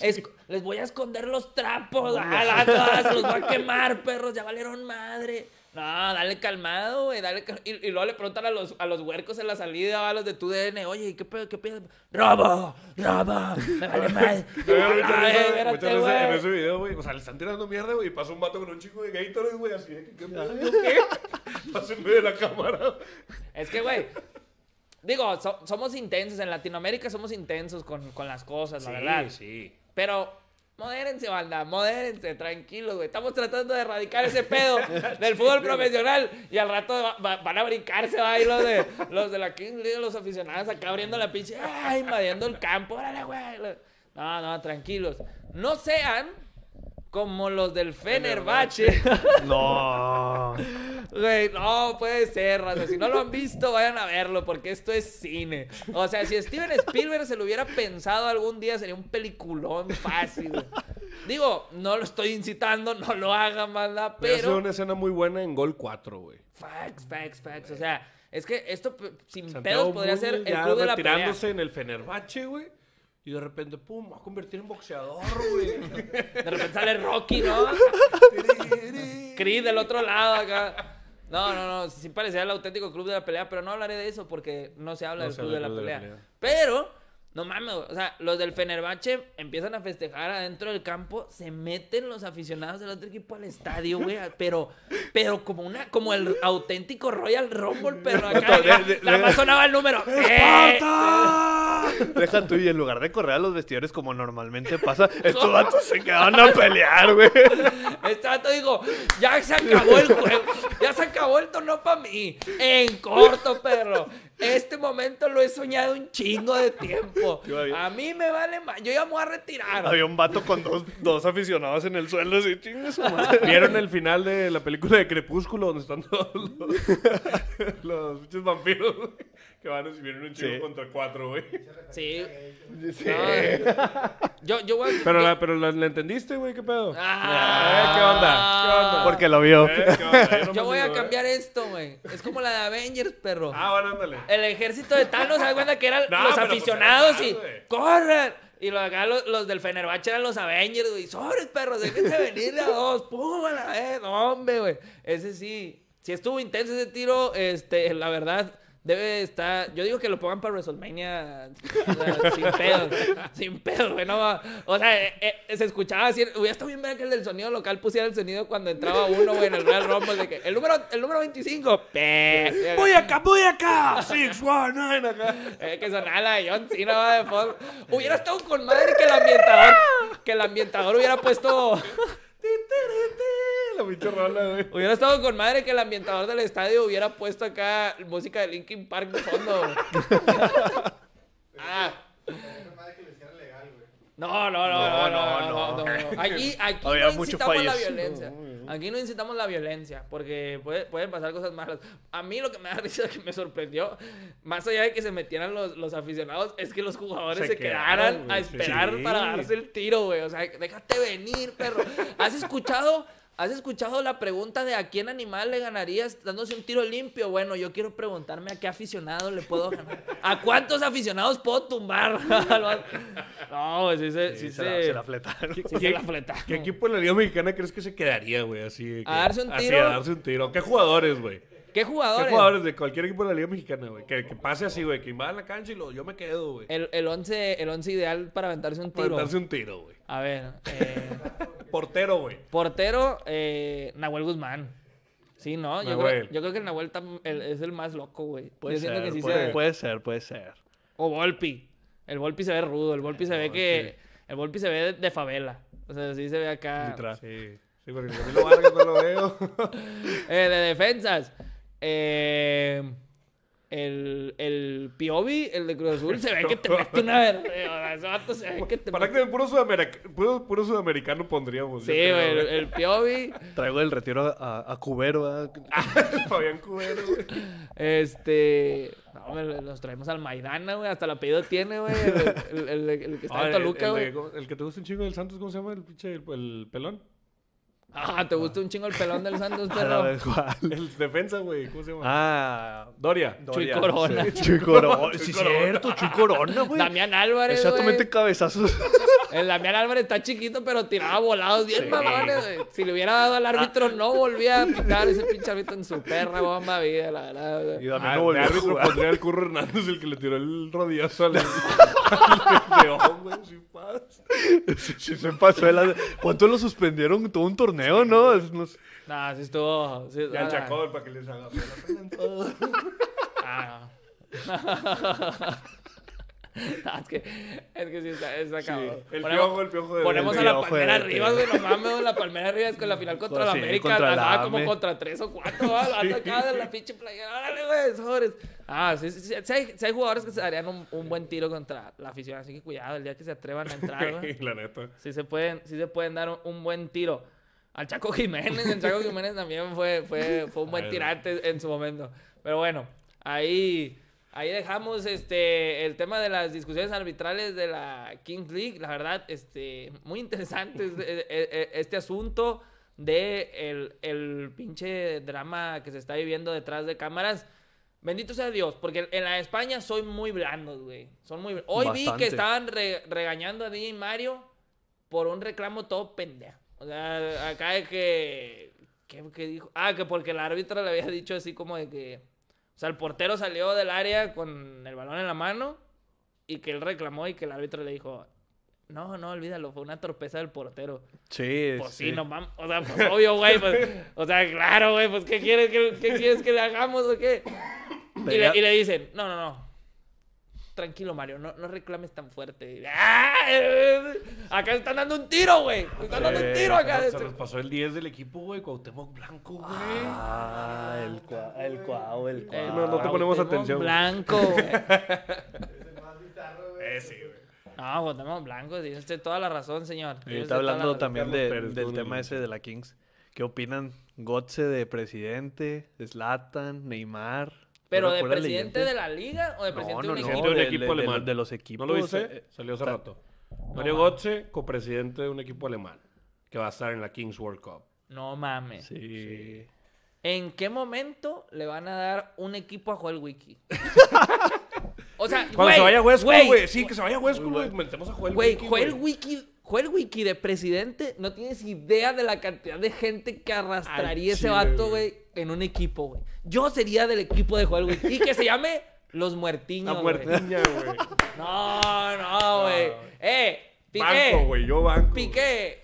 [laughs] les voy a esconder los trapos. a la, los va a quemar, perros. Ya valieron madre. No, dale calmado, güey, dale y, luego le preguntan a los, a los huercos en la salida, a los de tu DN, oye, ¿qué pedo, qué pedo? ¡Robo! ¡Robo! ¡Me vale mal! Muchas veces en ese video, güey, o sea, le están tirando mierda, güey, y pasa un vato con un chico de Gatorade, güey, así, ¿qué, qué pedo? ¿Qué? [laughs] de la cámara. Es que, güey, digo, somos intensos, en Latinoamérica somos intensos con, con las cosas, la verdad. Sí, sí. Pero Modérense, banda, modérense, tranquilos, güey. Estamos tratando de erradicar ese pedo [laughs] del fútbol profesional y al rato van a brincarse, ahí los de, los de la King League, los aficionados acá abriendo la pinche, ay, ah, invadiendo el campo, güey. No, no, tranquilos. No sean como los del Fenerbahce. [laughs] No. Güey, no puede ser, Si no lo han visto, vayan a verlo, porque esto es cine. O sea, si Steven Spielberg se lo hubiera pensado algún día, sería un peliculón fácil. Digo, no lo estoy incitando, no lo haga, mala, pero. Es una escena muy buena en Gol 4, güey. Facts, facts, facts. O sea, es que esto sin pedos podría ser el club de la retirándose en el Fenerbahce, güey y de repente, pum, vas a convertir en boxeador, güey. De repente sale Rocky, ¿no? Creed del otro lado acá. No, no, no, sí parecía el auténtico club de la pelea, pero no hablaré de eso porque no se habla del club de la pelea. Pero no mames, o sea, los del Fenerbahce empiezan a festejar adentro del campo, se meten los aficionados del otro equipo al estadio, güey, [laughs] pero, pero como una, como el auténtico Royal Rumble, pero acá La Amazonaba el número. Eh. Deja tú y en lugar de correr a los vestidores como normalmente pasa, [laughs] estos vatos se quedaron a pelear, güey. Este vato dijo, ya se acabó el juego, ya se acabó el tono para mí. En corto, perro. Este momento lo he soñado un chingo de tiempo. [laughs] A mí me vale más. Yo ya a retirar. Había un vato con dos, aficionados en el suelo así, chingue [laughs] ¿Vieron el final de la película de Crepúsculo donde están todos los, [laughs] los, los vampiros? que van a subir un chico contra cuatro, güey. Sí. sí. yo, yo, Pero, La, pero la, entendiste, güey, ¿qué pedo? Ah. Eh, ¿Qué onda? ¿Qué onda? Porque lo vio. Eh, yo, voy a cambiar eh. esto, güey. Es como la de Avengers, perro. Ah, bueno, ándale. El ejército de Thanos, ¿sabes cuenta que eran los pues, aficionados y. ¡Corran! Y los, del Fenerbahce eran los Avengers, güey. ¡Sobres, perros! ¡Déjense venir a dos! ¡Pum! A la vez! ¡Hombre, güey! Ese sí. Si estuvo intenso ese tiro, este, la verdad, Debe estar. Yo digo que lo pongan para WrestleMania. [laughs] sin pedo. sin pedo, güey. No, o sea, eh, eh, se escuchaba así... Hubiera estado bien ver que el del sonido local pusiera el sonido cuando entraba uno, güey, en el Real Rumble. De que el número, el número 25. voy acá, voy acá. nine, acá. Eh, que sonaba la de John Cena, de fondo. Hubiera estado con madre que el ambientador. Que el ambientador hubiera puesto. La pinche rola, Hubiera estado con madre que el ambientador del estadio hubiera puesto acá música de Linkin Park de fondo. No, no, no, no, no, no. no, aquí violencia. Aquí no incitamos la violencia, porque pueden pasar cosas malas. A mí lo que me ha [laughs] que me sorprendió, más allá de que se metieran los, aficionados, es que los jugadores se, quedaran, a esperar para darse el tiro, güey. O sea, déjate venir, perro. ¿Has escuchado? ¿Has escuchado la pregunta de a quién animal le ganarías dándose un tiro limpio? Bueno, yo quiero preguntarme a qué aficionado le puedo ganar. [laughs] ¿A cuántos aficionados puedo tumbar? [laughs] [laughs] no, pues sí, se, sí, se, la, se ¿Qué, se la fletaron. ¿Qué equipo en la Liga Mexicana crees que se quedaría, güey? Así. Que, a darse un tiro. a darse un tiro. ¿Qué jugadores, güey? ¿Qué jugadores? ¿Qué jugadores de cualquier equipo de la Liga Mexicana, güey? Que, pase así, güey. Que invadan la cancha y lo, yo me quedo, güey. El, el, once, el ideal para aventarse un tiro. Para aventarse un tiro, güey. A ver. Eh, [laughs] portero, güey. Portero, eh, Nahuel Guzmán. Sí, ¿no? Yo creo, yo creo, que el Nahuel es el más loco, güey. Puede, ser, puede, ser, puede ser. O Volpi. El Volpi se ve rudo. El Volpi se ve que... El Volpi se ve de favela. O sea, sí se ve acá. Sí, sí porque lo vale que no lo veo. [laughs] Eh, de defensas. Eh, el, el Piovi, el de Cruz Azul, se ve que te [laughs] mete una verga. se ve que Para que puro, puro, sudamericano pondríamos. Sí, el, piobi Piovi. [laughs] Traigo el retiro a, Cubero. [laughs] Fabián Cubero, Este. No, los traemos al Maidana, güey. Hasta el apellido tiene, güey. El, que está en ah, Toluca, güey. El, que te gusta un chingo del Santos, ¿cómo se llama? El pinche, el pelón. Ah, ¿te gusta un chingo el pelón del Santos, [laughs] perro? [laughs] El defensa, güey. ¿Cómo se llama? Ah, Doria. Chuy Corona. Sí, Chuy Corona. [laughs] Sí, cierto, Chuy Corona, güey. Damián Álvarez. Exactamente cabezazos. El Damián Álvarez está chiquito, pero tiraba volados bien sí. güey. Si le hubiera dado al árbitro, no volvía a picar ese pinche árbitro en su perra bomba vida, la verdad, Y Damián ah, no El árbitro pondría el curro Hernández, el que le tiró el rodillazo al. león, güey. se pasó. se ¿Cuánto lo suspendieron todo un torneo? torneo, ¿no? Es sé. Nah, sí estuvo. Sí, y ah. Chacol para que les haga. ah, no, [laughs] ah, es, que, es que sí está, acabado. el ponemos, piojo, el piojo de Ponemos a la palmera arriba, güey. No la palmera arriba es con la final contra la América. Contra la como contra tres o cuatro. Va, Sí. Atacada de la pinche playera. dale güey, sobres. Ah, sí, sí, hay, hay, jugadores que se darían un, buen tiro contra la afición. Así que cuidado el día que se atrevan a entrar, Sí, [laughs] la neta. Sí se pueden, sí se pueden dar un buen tiro al Chaco Jiménez. El Chaco Jiménez también fue, fue, fue un buen tirante en su momento. Pero bueno, ahí, ahí dejamos este, el tema de las discusiones arbitrales de la Kings League. La verdad, este, muy interesante eh, eh, eh, este, asunto de el, pinche drama que se está viviendo detrás de cámaras. Bendito sea Dios, porque en la España soy muy blando, güey. Son muy Hoy vi que estaban regañando a y Mario por un reclamo todo pendejo. O sea, acá es que. ¿Qué, dijo? Ah, que porque el árbitro le había dicho así como de que. O sea, el portero salió del área con el balón en la mano y que él reclamó y que el árbitro le dijo, no, no, olvídalo, fue una torpeza del portero. Sí, Pues sí, no O sea, pues obvio, güey. Pues, o sea, claro, güey, pues ¿qué quieres que, qué quieres que le hagamos o qué? Y le, y le, dicen, no, no, no tranquilo, Mario, no, no reclames tan fuerte. ¡Ah! Acá están dando un tiro, güey. Están dando un eh, tiro acá. Se nos pasó el 10 del equipo, güey. Cuauhtémoc Blanco, güey. Ah, el cuau, el cuau, el cuau. No, te ponemos atención. Blanco, [laughs] güey. Ese, eh, güey. No, Cuauhtémoc Blanco, tiene usted toda la razón, señor. Y está hablando también del tema ese de la Kings. ¿Qué opinan? Gotze de presidente, ¿Slatan? Neymar. Pero de presidente de la liga o de presidente de un equipo. alemán. los equipos. No lo viste, salió hace rato. Mario Götze, copresidente de un equipo alemán que va a estar en la Kings World Cup. No mames. Sí. ¿En qué momento le van a dar un equipo a Joel Wiki? [laughs] o sea, cuando se vaya Huesco, güey. Sí, que se vaya a Huesco, güey. Metemos a Joel Wiki. Güey, Joel Wiki Juel wiki de presidente, no tienes idea de la cantidad de gente que arrastraría ese vato, güey, en un equipo, güey. Yo sería del equipo de Joel Wiki. Y que se llame Los Muertiños. La Muertiña, güey. [laughs] No, no, güey. eh, Piqué. Banco, güey, yo banco. Piqué.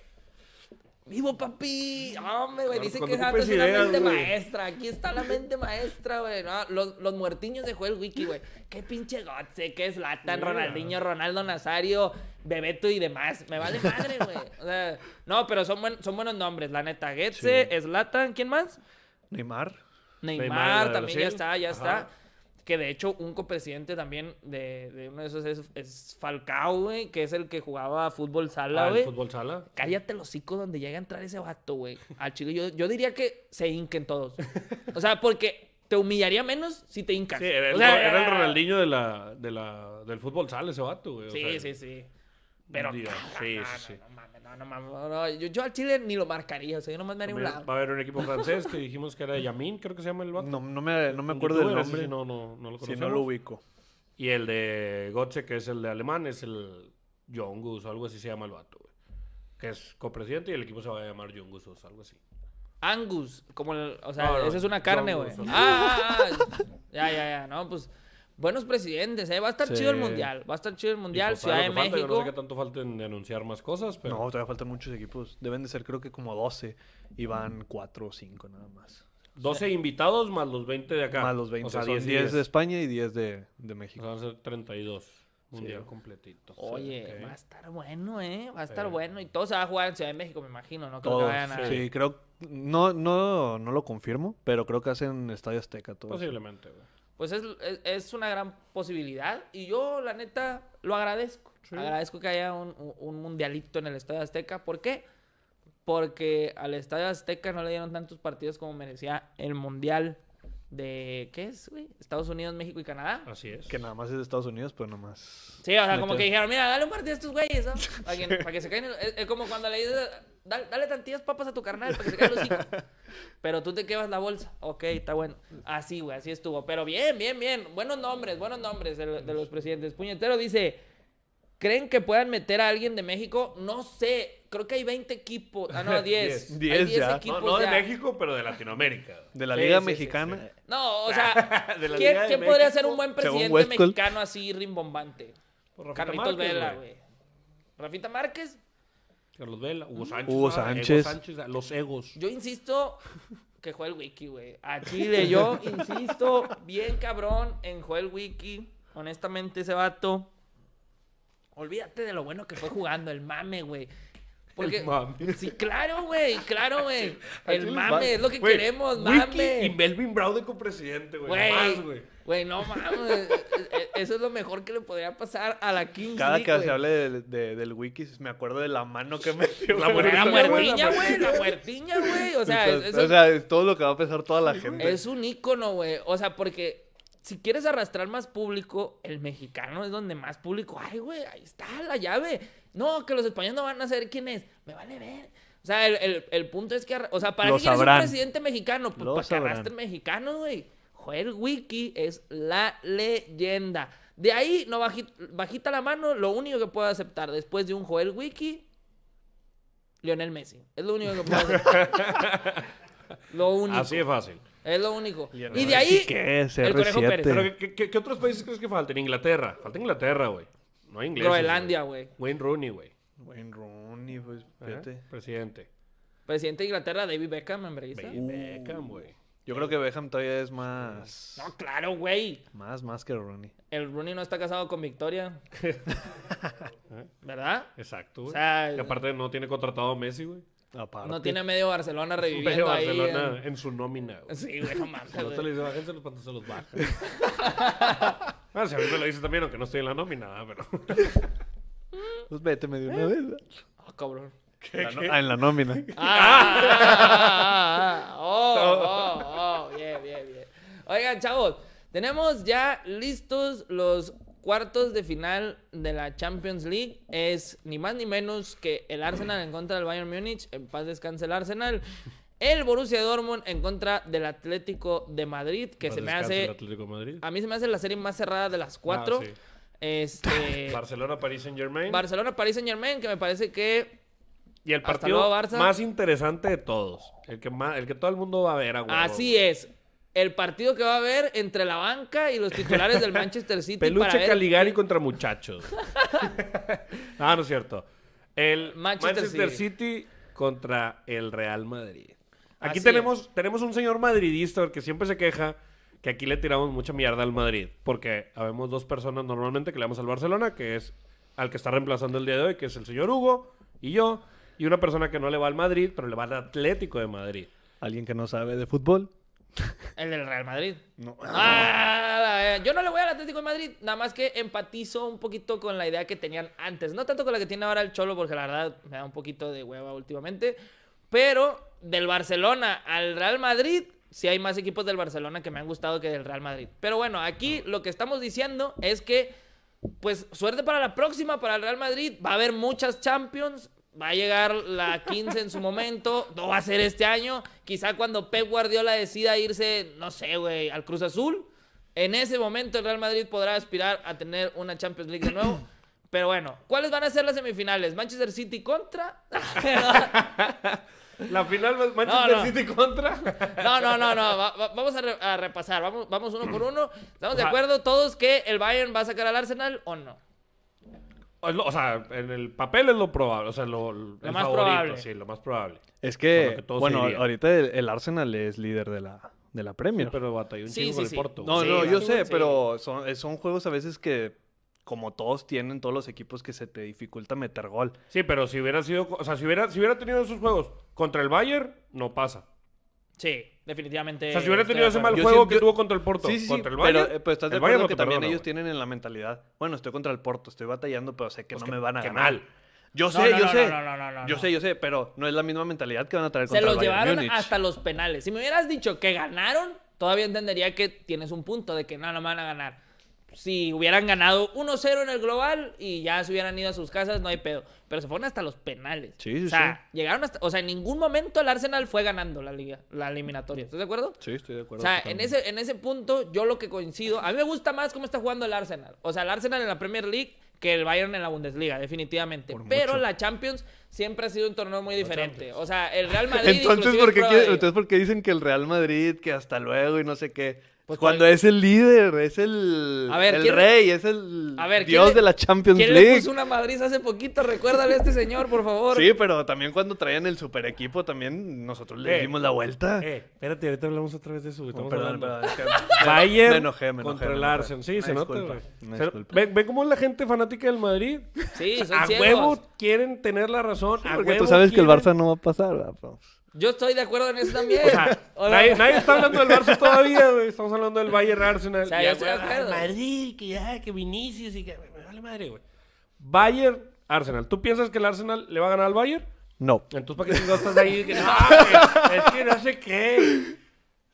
Vivo, papi. Hombre, güey. Dice que es la mente maestra. Aquí está la mente maestra, güey. los, muertiños dejó el wiki, güey. Qué pinche gotze, qué es Latan, Ronaldinho, Ronaldo Nazario, Bebeto y demás. Me vale madre, güey. no, pero son, buenos nombres, la neta. Getze, es Latan, ¿quién más? Neymar. Neymar, también ya está, ya está. Que de hecho, un copresidente también de, uno de esos es, Falcao, güey, que es el que jugaba fútbol sala, ah, güey. fútbol sala. Cállate los hocico donde llega a entrar ese vato, güey. Al chico, yo, diría que se hinquen todos. O sea, porque te humillaría menos si te hincas. era el, Ronaldinho de la, del fútbol sala ese vato, güey. Sí, sí, sí. Pero. sí, sí. No, no, no, yo, al Chile ni lo marcaría, o sea, yo no me haría un lado. Va a haber un equipo francés que dijimos que era de Yamin, creo que se llama el vato. No, no, me, no me acuerdo del nombre. Si no, no, no lo Si no lo ubico. Y el de Gotze, que es el de alemán, es el Jongus o algo así se llama el vato, güey. Que es copresidente y el equipo se va a llamar Jongus o algo así. Angus, como el, o sea, esa es una carne, güey. Ah, ah, ah, ya, ya, ya, no, pues buenos presidentes, ¿eh? Va a estar chido el mundial. Va a estar chido el mundial, pues, Ciudad de México. no sé qué tanto falten anunciar más cosas, pero. No, todavía faltan muchos equipos. Deben de ser, creo que como 12. Y van 4 o 5 nada más. 12 invitados más los 20 de acá. Más los 20. O sea, 10, 10, de España y 10 de, México. van a ser 32. Un completito. Oye, va a estar bueno, ¿eh? Va a estar bueno. Y todo se va a jugar en Ciudad de México, me imagino, ¿no? Creo que vayan a... Sí, creo... No, no, no lo confirmo, pero creo que hacen Estadio Azteca todo. Posiblemente, güey pues es, una gran posibilidad. Y yo, la neta, lo agradezco. Agradezco que haya un, mundialito en el Estadio Azteca. ¿Por qué? Porque al Estadio Azteca no le dieron tantos partidos como merecía el mundial de. ¿Qué es, güey? Estados Unidos, México y Canadá. Así es. Que nada más es Estados Unidos, pero pues más. Sí, o sea, como que dijeron, mira, dale un partido a estos güeyes, ¿no? [laughs] Para que, se caigan. es como cuando le dices dale, dale tantillas papas a tu carnal para que se quede los [laughs] Pero tú te quedas la bolsa. Ok, está bueno. Así, güey, así estuvo. Pero bien, bien, bien. Buenos nombres, buenos nombres de, los presidentes. Puñetero dice, ¿creen que puedan meter a alguien de México? No sé creo que hay 20 equipos. Ah, no, 10. [laughs] 10, ya. Equipos no, de México, pero de Latinoamérica. [laughs] De la Liga Mexicana. no, o sea, ¿quién, podría ser un buen presidente mexicano así rimbombante? Pues Carlitos Vela, güey. Rafita Márquez, Carlos Vela, Hugo Sánchez. Hugo Sánchez. los egos. Yo insisto que fue el wiki, güey. A Chile, yo insisto bien cabrón en Joel wiki. Honestamente, ese vato. Olvídate de lo bueno que fue jugando, el mame, güey. Porque, el mame. Sí, claro, güey, claro, [laughs] güey. El mame, es lo que queremos, mame. Y Melvin Browder como presidente, güey. Güey, no mames. Eh, eh, eh, eso es lo mejor que le podría pasar a la quinta. Cada que se hable de, del Wiki, me acuerdo de la mano que me La muertiña, güey. La muertiña, güey. O sea, es, o sea, es todo lo que va a pensar toda la gente. Es un ícono, güey. O sea, porque si quieres arrastrar más público, el mexicano es donde más público. Ay, güey, ahí está la llave. No, que los españoles no van a ser quién es. Me vale ver. O sea, el, el, punto es que. O sea, ¿para lo qué quieres un presidente mexicano? Pues para sabrán. que arrastre mexicanos, güey. Joel Wiki es la leyenda. De ahí, no bajita, la mano, lo único que puedo aceptar después de un Joel Wiki, Lionel Messi. Es lo único que puedo aceptar. [laughs] lo único. Así es fácil. Es lo único. y de ahí, ¿Qué el Conejo Pérez. ¿qué, qué otros países crees que falten? Inglaterra. Falta Inglaterra, güey. No inglés. Groenlandia, güey. Wayne Rooney, güey. Wayne Rooney, pues, fíjate. Presidente. Presidente de Inglaterra, David Beckham, hombre. David uh. Beckham, güey. Yo creo que Beckham todavía es más. No, claro, güey. Más, más que Rooney. El Rooney no está casado con Victoria. [laughs] ¿Verdad? Exacto, güey. que aparte no tiene contratado a Messi, güey. Aparte. No tiene medio Barcelona [laughs] reviviendo medio Barcelona en... su nómina, güey. Sí, güey, no mames. Si no te le dice, bájense los se los baja. [laughs] Bueno, si a mí me lo dices también, aunque no estoy en la nómina, pero. Pues me dio una vez. Ah, cabrón. ¿Qué, Ah, en la nómina. Oh, oh, oh, bien, bien, bien. Oigan, chavos, tenemos ya listos los cuartos de final de la Champions League. Es ni más ni menos que el Arsenal en contra del Bayern Múnich. En paz descanse el Arsenal. El Borussia Dortmund en contra del Atlético de Madrid, que se me hace... A mí se me hace la serie más cerrada de las ah, cuatro. Este, [laughs] Barcelona, París Saint Germain. Barcelona, París Saint Germain, que me parece que. Y el partido más interesante de todos. El que, más, el que todo el mundo va a ver. Así es. El partido que va a haber entre la banca y los titulares del Manchester City. Peluche Caligari contra muchachos. [laughs] ah, no es cierto. El Manchester, City contra el Real Madrid. Aquí tenemos, tenemos un señor madridista que siempre se queja que aquí le tiramos mucha mierda al Madrid. Porque habemos dos personas normalmente que le damos al Barcelona, que es al que está reemplazando el día de hoy, que es el señor Hugo y yo. Y una persona que no le va al Madrid, pero le va al Atlético de Madrid. ¿Alguien que no sabe de fútbol? El del Real Madrid. No. Ah, eh, yo no le voy al Atlético de Madrid, nada más que empatizo un poquito con la idea que tenían antes. No tanto con la que tiene ahora el Cholo, porque la verdad me da un poquito de hueva últimamente. Pero del Barcelona al Real Madrid, si hay más equipos del Barcelona que me han gustado que del Real Madrid. Pero bueno, aquí lo que estamos diciendo es que, pues suerte para la próxima, para el Real Madrid. Va a haber muchas Champions, va a llegar la 15 en su momento, no va a ser este año. Quizá cuando Pep Guardiola decida irse, no sé, güey, al Cruz Azul, en ese momento el Real Madrid podrá aspirar a tener una Champions League de nuevo. [clears throat] Pero bueno, ¿cuáles van a ser las semifinales? Manchester City contra... [laughs] La final Manchester City contra. No, no, no, no. vamos a, repasar. Vamos, vamos uno por uno. ¿Estamos de acuerdo todos que el Bayern va a sacar al Arsenal o no? O sea, en el papel es lo probable, o sea, lo, más probable. sí, lo más probable. Es que, bueno, ahorita el, Arsenal es líder de la, de la Premier. pero batalló un chingo el Porto. No, no, yo sé, pero eh, son, juegos a veces que como todos tienen, todos los equipos que se te dificulta meter gol. Sí, pero si hubiera sido, o sea, si hubiera, si hubiera tenido esos juegos contra el Bayern no pasa. Sí, definitivamente. O sea, si hubiera tenido ese mal juego que tuvo contra el Porto, sí, sí, contra el Bayern. Eh, pero, estás de acuerdo que también ellos tienen en la mentalidad. Bueno, estoy contra el Porto, estoy batallando, pero sé que pues no me van a que ganar. Mal. Yo sé, no, no, yo sé. yo sé, yo sé, pero no es la misma mentalidad que van a traer contra el Se los llevaron hasta los penales. Si me hubieras dicho que ganaron, todavía entendería que tienes un punto de que no, no me van a ganar si hubieran ganado 1-0 en el global y ya se hubieran ido a sus casas, no hay pedo. Pero se fueron hasta los penales. Sí, sí, o sea, sí. llegaron hasta. O sea, en ningún momento el Arsenal fue ganando la liga, la eliminatoria. ¿Estás de acuerdo? Sí, estoy de acuerdo. O sea, en ese, en ese punto, yo lo que coincido. A mí me gusta más cómo está jugando el Arsenal. O sea, el Arsenal en la Premier League que el Bayern en la Bundesliga, definitivamente. Pero la Champions siempre ha sido un torneo muy diferente. O sea, el Real Madrid. [laughs] entonces, entonces, ¿por qué dicen que el Real Madrid, que hasta luego y no sé qué? Pues, cuando es el líder, es el, el rey, es el dios de la Champions ¿quién League. Le puso una Madrid hace poquito, recuérdale a este señor, por favor. Sí, pero también cuando traían el super equipo, también nosotros le eh, dimos la vuelta. Eh, espérate, ahorita hablamos otra vez de su. Oh, perdón, perdón. Bayern contra el Arsenal. Sí, se nota. ¿Ven, cómo es la gente fanática del Madrid? Sí, son A huevo quieren tener la razón. tú sabes que el Barça no va a pasar, ¿verdad? Yo estoy de acuerdo en eso también. nadie, [laughs] está hablando del Barça todavía, güey. Estamos hablando del Bayern Arsenal. ya, Madrid, que ya, que Vinicius y que... Me vale madre, güey. Bayern, Arsenal. ¿Tú piensas que el Arsenal le va a ganar al Bayern? No. Entonces, ¿para qué no estás ahí? Que, no, es que no sé qué.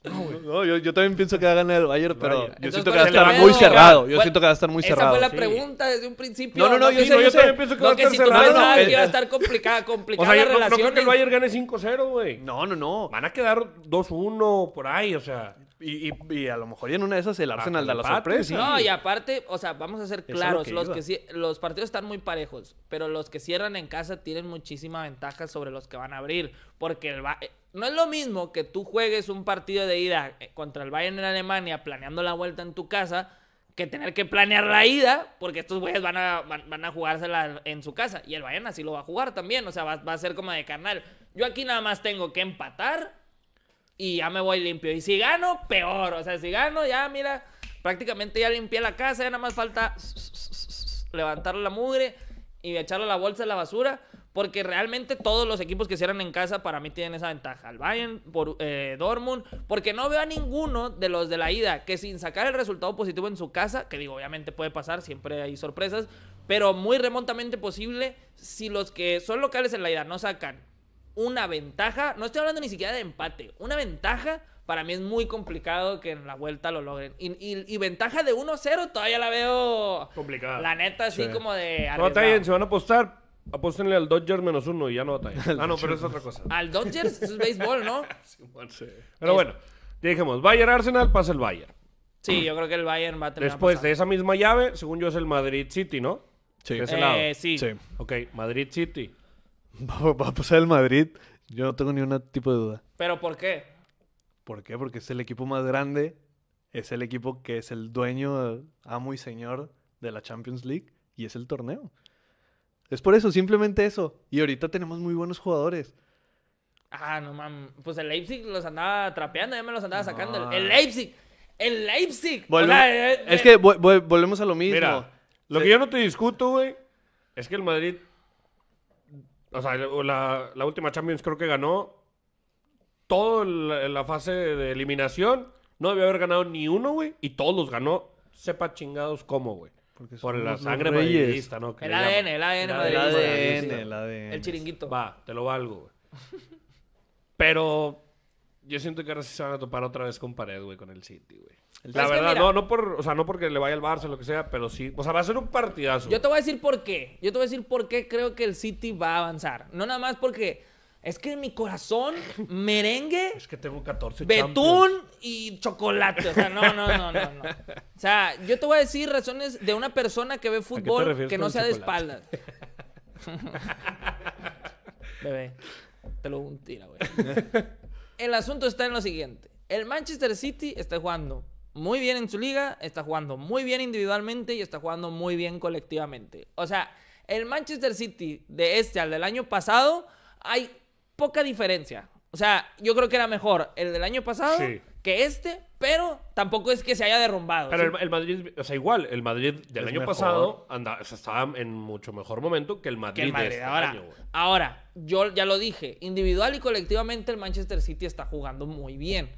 Ah, no, yo, también pienso que va a ganar el Bayern, pero yo siento que va a estar muy cerrado. Yo siento que va a estar muy cerrado. Esa fue la pregunta desde un principio. No, no, no, yo, también pienso que va a estar cerrado. No, no, que iba a estar complicada, [laughs] complicada o sea, la relación. No creo que el Bayern gane 5-0, güey. No, no, no. Van a quedar 2-1 por ahí, o sea. Y, a lo mejor en una de esas el Arsenal da la sorpresa. No, y aparte, o sea, vamos a ser claros, los, partidos están muy parejos, pero los que cierran en casa tienen muchísima ventaja sobre los que van a abrir, porque el, Bayern no es lo mismo que tú juegues un partido de ida eh, contra el Bayern en Alemania planeando la vuelta en tu casa que tener que planear la ida porque estos güeyes van a, van, a jugársela en su casa. Y el Bayern así lo va a jugar también. O sea, va, va a ser como de carnal. Yo aquí nada más tengo que empatar y ya me voy limpio. Y si gano, peor. O sea, si gano, ya mira, prácticamente ya limpié la casa. Ya nada más falta levantar la mugre y echarle la bolsa a la basura. Porque realmente todos los equipos que cierran en casa para mí tienen esa ventaja. Al Bayern, por, eh, Dortmund, porque no veo a ninguno de los de la ida que sin sacar el resultado positivo en su casa, que digo, obviamente puede pasar, siempre hay sorpresas, pero muy remotamente posible, si los que son locales en la ida no sacan una ventaja, no estoy hablando ni siquiera de empate, una ventaja, para mí es muy complicado que en la vuelta lo logren. Y, ventaja de 1-0 todavía la veo complicada. La neta, así como de... No, está bien, se van a apostar, Apóstenle al Dodgers menos uno y ya no [laughs] ah, no, pero es otra cosa. Al Dodgers, es béisbol, ¿no? [laughs] Sí, bueno. Sí. Pero bueno, dijimos, Bayern Arsenal pasa el Bayern. Sí, yo creo que el Bayern va a tener Después de esa misma llave, según yo es el Madrid City, ¿no? Sí. Eh, sí. Ok, Madrid City. Va, a pasar el Madrid. Yo no tengo ni un tipo de duda. ¿Pero por qué? ¿Por qué? Porque es el equipo más grande. Es el equipo que es el dueño, amo y señor de la Champions League. Y es el torneo. Es por eso, simplemente eso. Y ahorita tenemos muy buenos jugadores. Ah, no mames. Pues el Leipzig los andaba trapeando, ya me los andaba sacando. El Leipzig. El Leipzig. Eh, es eh, que volvemos a lo mismo. lo que yo no te discuto, güey, es que el Madrid. O sea, la, última Champions creo que ganó toda la, la fase de eliminación. No debió haber ganado ni uno, güey. Y todos los ganó. Sepa chingados cómo, güey por la sangre madridista, ¿no? el, ADN, el ADN, el ADN El ADN, el chiringuito. Va, te lo valgo, güey. Pero yo siento que ahora sí se van a topar otra vez con pared, güey, con el City, güey. La verdad, no, no o sea, no porque le vaya al Barça o lo que sea, pero sí, o sea, va a ser un partidazo. Yo te voy a decir por qué. Yo te voy a decir por qué creo que el City va a avanzar. No nada más porque es que en mi corazón, merengue. [laughs] que tengo 14 Betún y chocolate. O sea, no, no, no, no, no. O sea, yo te voy a decir razones de una persona que ve fútbol que no sea de espaldas. [laughs] Bebé, te lo un tira, güey. El asunto está en lo siguiente. El Manchester City está jugando muy bien en su liga, está jugando muy bien individualmente y está jugando muy bien colectivamente. O sea, el Manchester City de este al del año pasado, hay poca diferencia. O sea, yo creo que era mejor el del año pasado que este, pero tampoco es que se haya derrumbado. Pero el, Madrid, o sea, igual, el Madrid del año pasado estaba en mucho mejor momento que el Madrid, de este ahora, año, Ahora, yo ya lo dije, individual y colectivamente el Manchester City está jugando muy bien.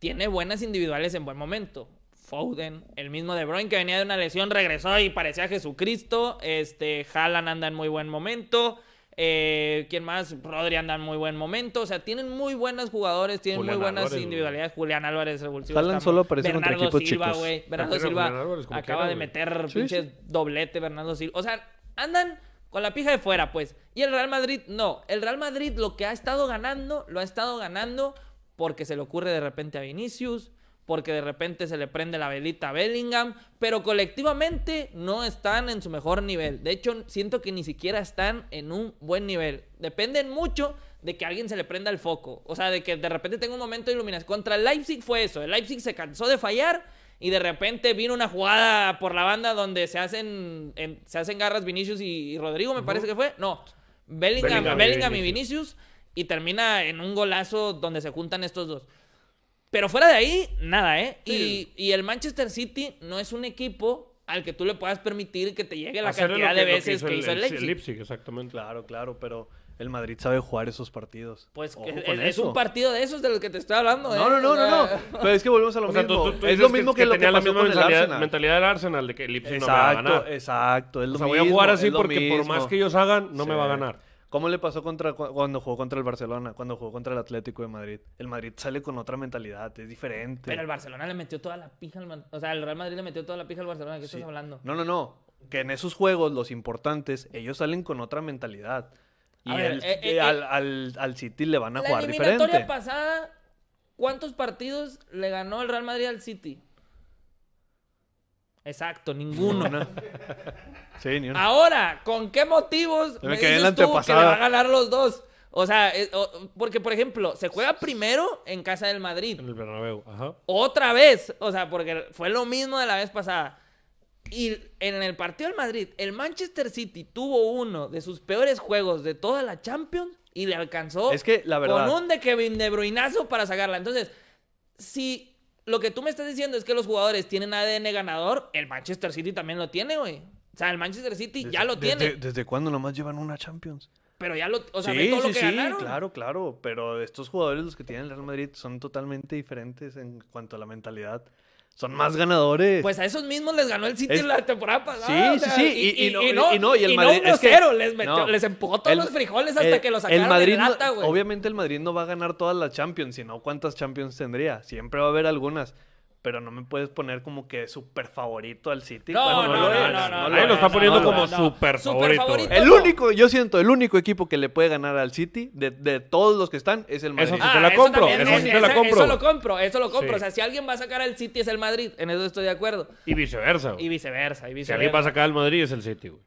Tiene buenas individuales en buen momento. Foden, el mismo De Bruyne que venía de una lesión, regresó y parecía Jesucristo. Este, Haaland anda en muy buen momento. Eh, ¿Quién más? Rodri anda en muy buen momento. O sea, tienen muy buenos jugadores, tienen muy buenas individualidades. Julián Álvarez, revulsivo. solo Bernardo Silva, güey. Bernardo Silva acaba de meter pinches doblete, Bernardo Silva. O sea, andan con la pija de fuera, pues. Y el Real Madrid, no. El Real Madrid lo que ha estado ganando, lo ha estado ganando porque se le ocurre de repente a Vinicius, porque de repente se le prende la velita a Bellingham, pero colectivamente no están en su mejor nivel. De hecho, siento que ni siquiera están en un buen nivel. Dependen mucho de que alguien se le prenda el foco. O sea, de que de repente tenga un momento de iluminación. Contra el Leipzig fue eso. El Leipzig se cansó de fallar y de repente vino una jugada por la banda donde se hacen, se hacen garras Vinicius y, Rodrigo, me parece que fue. No, Bellingham, Bellingham, y Vinicius y termina en un golazo donde se juntan estos dos. Pero fuera de ahí, nada, ¿eh? Y, y, el Manchester City no es un equipo al que tú le puedas permitir que te llegue la cantidad de veces que hizo, el, Leipzig. el, Leipzig. exactamente. Claro, claro, pero el Madrid sabe jugar esos partidos. Pues es, un partido de esos de los que te estoy hablando. No, ¿eh? no, no, no, no. Pero es que volvemos a lo mismo. es lo mismo que, que, que tenía la misma mentalidad, mentalidad del Arsenal de que el Leipzig no me va a ganar. Exacto, exacto. o sea, voy a jugar así porque por más que ellos hagan, no me va a ganar. ¿Cómo le pasó contra, cuando jugó contra el Barcelona, cuando jugó contra el Atlético de Madrid? El Madrid sale con otra mentalidad, es diferente. Pero el Barcelona le metió toda la pija al O sea, el Real Madrid le metió toda la pija al Barcelona, ¿qué estás hablando? No, no, no. Que en esos juegos, los importantes, ellos salen con otra mentalidad. Y eh, eh, eh, al, City le van a jugar diferente. La eliminatoria pasada, ¿cuántos partidos le ganó el Real Madrid al City? Exacto, ninguno. Sí, Ahora, ¿con qué motivos me, dices tú que le va a ganar los dos? O sea, eh, porque por ejemplo, se juega primero en casa del Madrid. En el Bernabéu, ajá. Otra vez, o sea, porque fue lo mismo de la vez pasada. Y en el partido del Madrid, el Manchester City tuvo uno de sus peores juegos de toda la Champions y le alcanzó es que, la con un de Kevin De Bruyneazo para sacarla. Entonces, si lo que tú me estás diciendo es que los jugadores tienen ADN ganador. El Manchester City también lo tiene, güey. O sea, el Manchester City ya lo tiene. ¿Desde cuándo nomás llevan una Champions? Pero ya lo. O sea, todo lo que sí, claro, claro. Pero estos jugadores, los que tienen el Real Madrid, son totalmente diferentes en cuanto a la mentalidad son más ganadores. Pues a esos mismos les ganó el City la temporada pasada. Sí, sí, sí. y, no, y, no, el Madrid. es que, les, metió, les empujó todos los frijoles hasta eh, que los sacaron de lata, güey. Obviamente el Madrid no va a ganar todas las Champions, sino cuántas Champions tendría. Siempre va a haber algunas pero no me puedes poner como que súper favorito al City. No, no, no, no, Ahí lo está poniendo como súper favorito. El único, yo siento, el único equipo que le puede ganar al City de, todos los que están es el Madrid. Ah, eso sí te la compro. Eso, sí te la compro. Eso lo compro, eso lo compro. O sea, si alguien va a sacar al City es el Madrid, en eso estoy de acuerdo. Y viceversa. Y viceversa, y viceversa. Si alguien va a sacar al Madrid es el City, güey.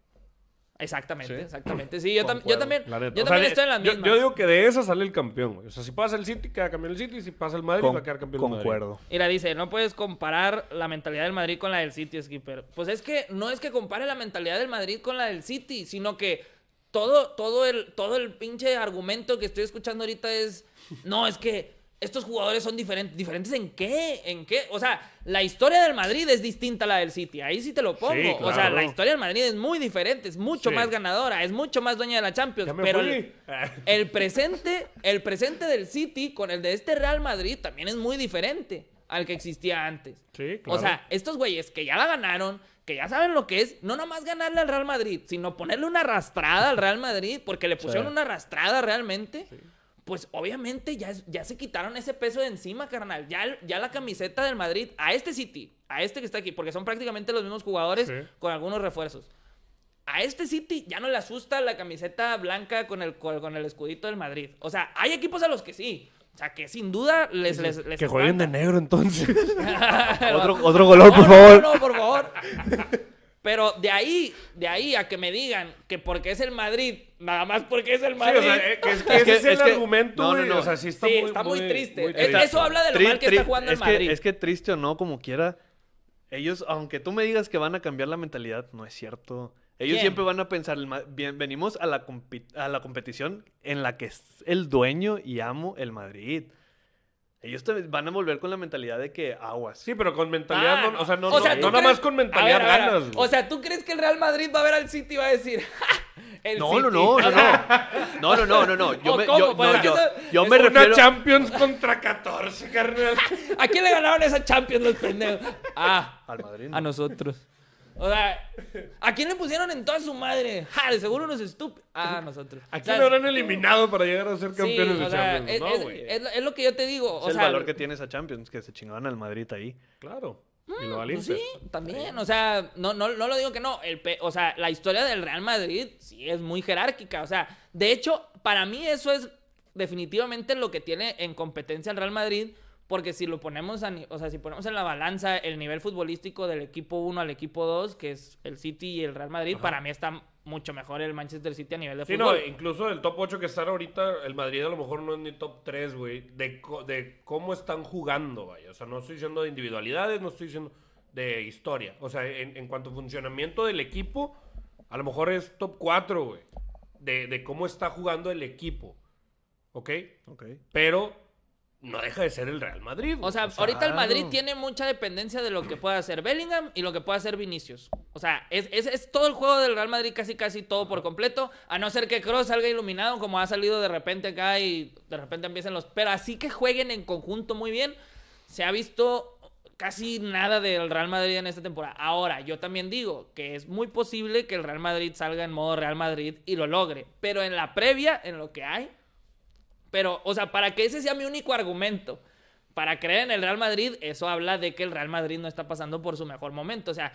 Exactamente, exactamente. Sí, yo, también yo también, yo también estoy en la misma Yo, digo que de esa sale el campeón. O sea, si pasa el City, queda campeón el City. Si pasa el Madrid, va a quedar campeón el Madrid. la dice, no puedes comparar la mentalidad del Madrid con la del City, Skipper. Pues es que no es que compare la mentalidad del Madrid con la del City, sino que todo, todo, el, todo el pinche argumento que estoy escuchando ahorita es, no, es que estos jugadores son diferentes. ¿Diferentes en qué? ¿En qué? O sea, la historia del Madrid es distinta a la del City. Ahí sí te lo pongo. O sea, la historia del Madrid es muy diferente, es mucho más ganadora, es mucho más dueña de la Champions. pero el, presente, el presente del City con el de este Real Madrid también es muy diferente al que existía antes. Sí, claro. O sea, estos güeyes que ya la ganaron, que ya saben lo que es, no nomás ganarle al Real Madrid, sino ponerle una arrastrada al Real Madrid, porque le pusieron una arrastrada realmente pues obviamente ya, ya se quitaron ese peso de encima, carnal. Ya, ya la camiseta del Madrid a este City, a este que está aquí, porque son prácticamente los mismos jugadores con algunos refuerzos. A este City ya no le asusta la camiseta blanca con el, con el escudito del Madrid. O sea, hay equipos a los que sí. O sea, que sin duda les... que jueguen de negro entonces. [laughs] otro, otro color, por favor. No, no, por favor. Pero de ahí, de ahí a que me digan que porque es el Madrid, nada más porque es el Madrid. Eh, que es, que ese es, el argumento. No, sí está, muy, triste. Eso habla de lo mal que está jugando el Madrid. es que triste o no, como quiera, ellos, aunque tú me digas que van a cambiar la mentalidad, no es cierto. Ellos siempre van a pensar, venimos a a la competición en la que es el dueño y amo el Madrid. Ellos van a volver con la mentalidad de que aguas. Sí, pero con mentalidad, ah. o sea, no, no, nada más con mentalidad ganas. O sea, ¿tú crees que el Real Madrid va a ver al City y va a decir, no, no, no, no, no, no, no, no, no, [laughs] yo me, refiero... no, yo, me una Champions contra 14, carnal. [laughs] ¿A quién le ganaron esa Champions los pendejos? [laughs] Ah, al Madrid. A nosotros. O sea, ¿a quién le pusieron en toda su madre? Ja, de seguro unos estúpidos. Ah, nosotros. ¿A quién lo habrán eliminado para llegar a ser campeones de Champions? es, no, Es, lo que yo te digo. Es el valor que tiene esa Champions, que se chingaban al Madrid ahí. Claro. Mm, y lo pues sí, también, o sea, no, no, no lo digo que no, o sea, la historia del Real Madrid sí es muy jerárquica, o sea, de hecho, para mí eso es definitivamente lo que tiene en competencia el Real Madrid, porque si lo ponemos, o sea, si ponemos en la balanza el nivel futbolístico del equipo 1 al equipo 2, que es el City y el Real Madrid, para mí está mucho mejor el Manchester City a nivel de fútbol. Sí, no, incluso el top 8 que está ahorita, el Madrid a lo mejor no es ni top 3, güey, de, cómo están jugando, vaya. O sea, no estoy diciendo de individualidades, no estoy diciendo de historia. O sea, en, cuanto a funcionamiento del equipo, a lo mejor es top 4, güey, de, de cómo está jugando el equipo. ¿Ok? Ok. Pero no deja de ser el Real Madrid. O sea, ahorita el Madrid tiene mucha dependencia de lo que pueda hacer Bellingham y lo que pueda hacer Vinicius. O sea, es, es, todo el juego del Real Madrid casi casi todo por completo, a no ser que Kroos salga iluminado como ha salido de repente acá y de repente empiecen los... Pero así que jueguen en conjunto muy bien, se ha visto casi nada del Real Madrid en esta temporada. Ahora, yo también digo que es muy posible que el Real Madrid salga en modo Real Madrid y lo logre, pero en la previa, en lo que hay, pero, o sea, para que ese sea mi único argumento para creer en el Real Madrid, eso habla de que el Real Madrid no está pasando por su mejor momento. O sea,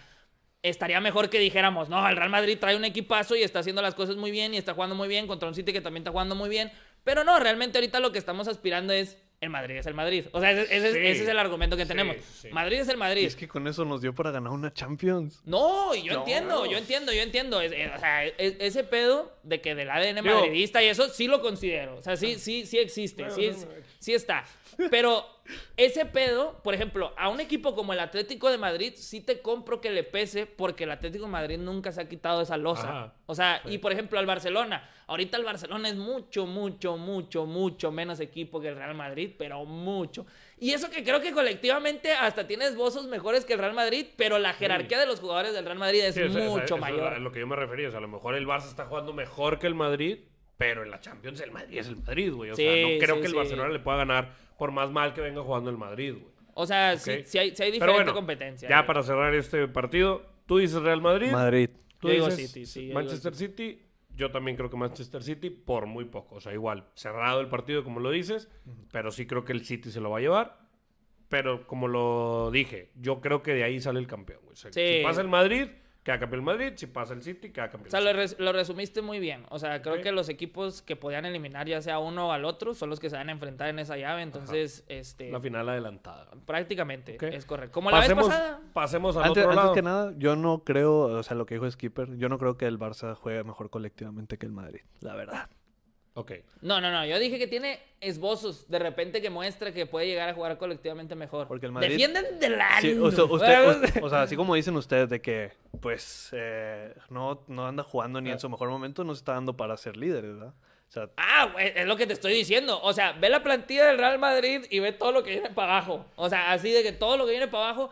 estaría mejor que dijéramos, no, el Real Madrid trae un equipazo y está haciendo las cosas muy bien y está jugando muy bien contra un City que también está jugando muy bien. Pero no, realmente ahorita lo que estamos aspirando es el Madrid es el Madrid. O sea, ese, es el argumento que tenemos. Madrid es el Madrid. es que con eso nos dio para ganar una Champions. No, yo entiendo, yo entiendo, yo entiendo. o sea, ese pedo de que del ADN madridista y eso sí lo considero. O sea, sí, sí, sí existe. sí, sí está. Pero ese pedo, por ejemplo, a un equipo como el Atlético de Madrid, sí te compro que le pese porque el Atlético de Madrid nunca se ha quitado esa losa. o sea, y por ejemplo al Barcelona. Ahorita el Barcelona es mucho, mucho, mucho, mucho menos equipo que el Real Madrid, pero mucho. Y eso que creo que colectivamente hasta tienes bozos mejores que el Real Madrid, pero la jerarquía de los jugadores del Real Madrid es mucho mayor. a lo que yo me refería, o sea, a lo mejor el Barça está jugando mejor que el Madrid, pero en la Champions el Madrid es el Madrid, güey. O sea, no creo que el Barcelona le pueda ganar por más mal que venga jugando el Madrid, güey. O sea, si hay, hay diferente competencia. Ya para cerrar este partido, tú dices Real Madrid. Madrid. Tú dices Manchester City. Yo también creo que Manchester City por muy poco. O sea, igual, cerrado el partido como lo dices, pero sí creo que el City se lo va a llevar. Pero como lo dije, yo creo que de ahí sale el campeón, güey. O sea, si pasa el Madrid queda campeón el Madrid, si pasa el City, queda campeón. Lo, lo, resumiste muy bien. O sea, creo que los equipos que podían eliminar ya sea uno o al otro son los que se van a enfrentar en esa llave. Entonces, este... La final adelantada. Prácticamente, es correcto. Como la vez pasada. Pasemos al otro lado. Antes que nada, yo no creo, o sea, lo que dijo Skipper, yo no creo que el Barça juegue mejor colectivamente que el Madrid, la verdad. No, no, no. Yo dije que tiene esbozos de repente que muestra que puede llegar a jugar colectivamente mejor. Porque el Madrid... Defienden del sí, o, sea, [laughs] o, sea, así como dicen ustedes de que, pues, eh, no, no anda jugando ni en ah. su mejor momento, no se está dando para ser líder, ¿verdad? ah, es lo que te estoy diciendo. O sea, ve la plantilla del Real Madrid y ve todo lo que viene para abajo. O sea, así de que todo lo que viene para abajo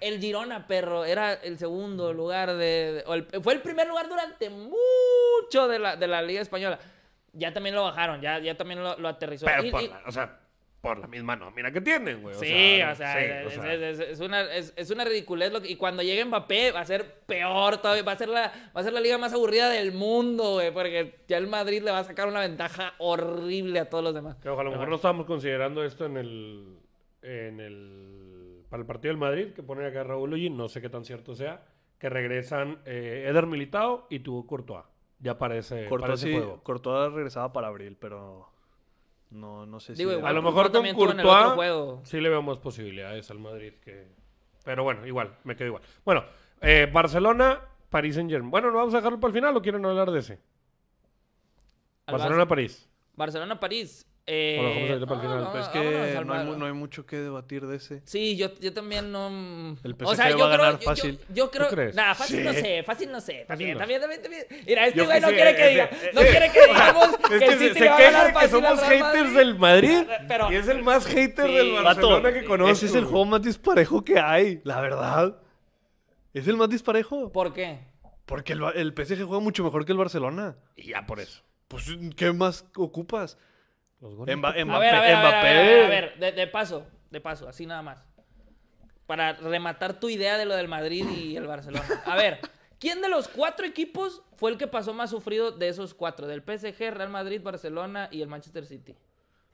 el Girona, perro, era el segundo lugar de... fue el primer lugar durante mucho de la Liga Española. Ya también lo bajaron, ya, ya también lo, aterrizó. Pero o sea, por la misma nómina que tienen, güey. Sí, o sea, es, una, es, ridiculez. y cuando llegue Mbappé va a ser peor todavía. Va a ser la, va a ser la liga más aburrida del mundo, güey. Porque ya el Madrid le va a sacar una ventaja horrible a todos los demás. ojalá, a lo mejor no estábamos considerando esto en el, en el... Para el partido del Madrid, que pone acá Raúl Ullín, no sé qué tan cierto sea, que regresan eh, Eder Militao y tuvo Courtois ya parece. Cortó, regresaba para abril, pero no, no sé si. a lo mejor con otro juego. sí le veo más posibilidades al Madrid que. Pero bueno, igual, me quedo igual. Bueno, eh, Barcelona, París en Germán. Bueno, ¿no vamos a dejarlo para el final o quieren hablar de ese? Barcelona-París. Barcelona-París. Eh, no, ah, ah, es que no hay, mucho que debatir de ese. Sí, yo, yo también no. El PSG va a ganar fácil. Yo, creo. Nada, fácil no sé, fácil no sé. También, también, también, Mira, este güey no quiere que diga. Eh, no eh. quiere que [laughs] digamos que, que se, queja de que somos haters del Madrid. Ah, y es el más hater del Barcelona que conoce. Ese es el juego más disparejo que hay, la verdad. Es el más disparejo. ¿Por qué? Porque el, el PSG juega mucho mejor que el Barcelona. Y ya por eso. Pues, ¿qué más ocupas? a ver, a ver, A ver, de, paso, de paso, así nada más. Para rematar tu idea de lo del Madrid y el Barcelona. A ver, ¿quién de los cuatro equipos fue el que pasó más sufrido de esos cuatro? Del PSG, Real Madrid, Barcelona y el Manchester City.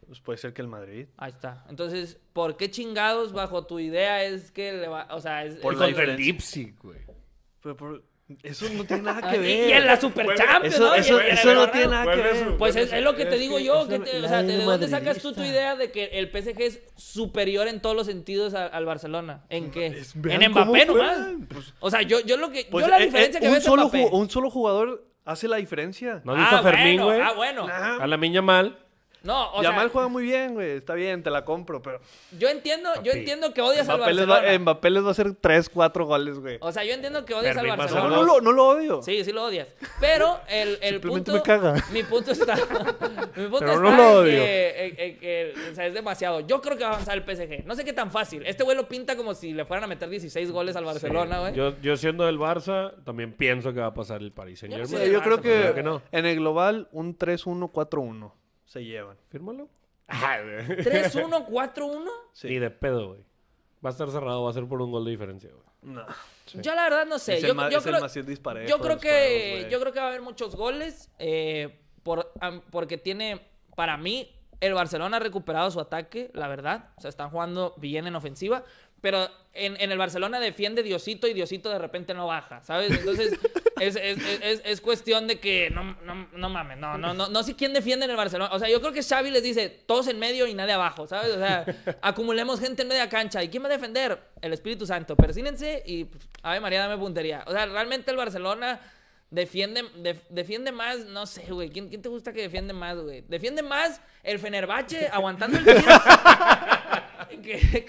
Pues puede ser que el Madrid. Ahí está. Entonces, ¿por qué chingados bajo tu idea es que le va, o sea, es por contra el güey? Pero, por, eso no tiene nada que ah, ver. Y en la Super Champions, eso, ¿no? Eso, no tiene nada que ver. Pues es, lo que te digo yo. Que o sea, ¿de dónde sacas tú tu idea de que el PSG es superior en todos los sentidos al, Barcelona? ¿En qué? en Mbappé nomás. Pues- o sea, yo, yo lo que. yo pues la eh, eh, diferencia que veo Mbappé. Un solo jugador hace la diferencia. No dice ah, Fermín, güey. ah, bueno. A la miña mal. No, o Yamal juega muy bien, güey. Está bien, te la compro, pero. Yo entiendo, yo entiendo que odias al Barcelona. En Mbappé les va a hacer 3, 4 goles, güey. O sea, yo entiendo que odias al Barcelona. No, lo, no lo odio. Sí, sí lo odias. Pero el, el punto. me caga. Mi punto está. [laughs] mi punto está no lo odio. Eh, eh, eh, que, o sea, es demasiado. Yo creo que va a avanzar el PSG. No sé qué tan fácil. Este güey lo pinta como si le fueran a meter 16 goles al Barcelona, güey. Yo, yo, siendo del Barça, también pienso que va a pasar el París Señor. Yo, creo que, que no. en el global, un 3-1, 4-1 se llevan. Fírmalo. 3-1, 4-1. [laughs] Sí. de pedo, güey. Va a estar cerrado, va a ser por un gol de diferencia, güey. No. Yo la verdad no sé. yo, creo, que yo creo que va a haber muchos goles eh, por, porque tiene para mí el Barcelona ha recuperado su ataque, la verdad. O sea, están jugando bien en ofensiva pero en, en, el Barcelona defiende Diosito y Diosito de repente no baja, ¿sabes? Entonces [laughs] es, es, es, es, cuestión de que no, no, no mames, no, no, no, no sé quién defiende en el Barcelona. O sea, yo creo que Xavi les dice todos en medio y nadie abajo, ¿sabes? O sea, [laughs] acumulemos gente en media cancha. ¿Y quién va a defender? El Espíritu Santo. Persínense y pues, a ver María, dame puntería. O sea, realmente el Barcelona defiende, defiende más, no sé, güey. ¿Quién, te gusta que defiende más, güey? Defiende más el Fenerbache aguantando el tiro. [laughs] Que,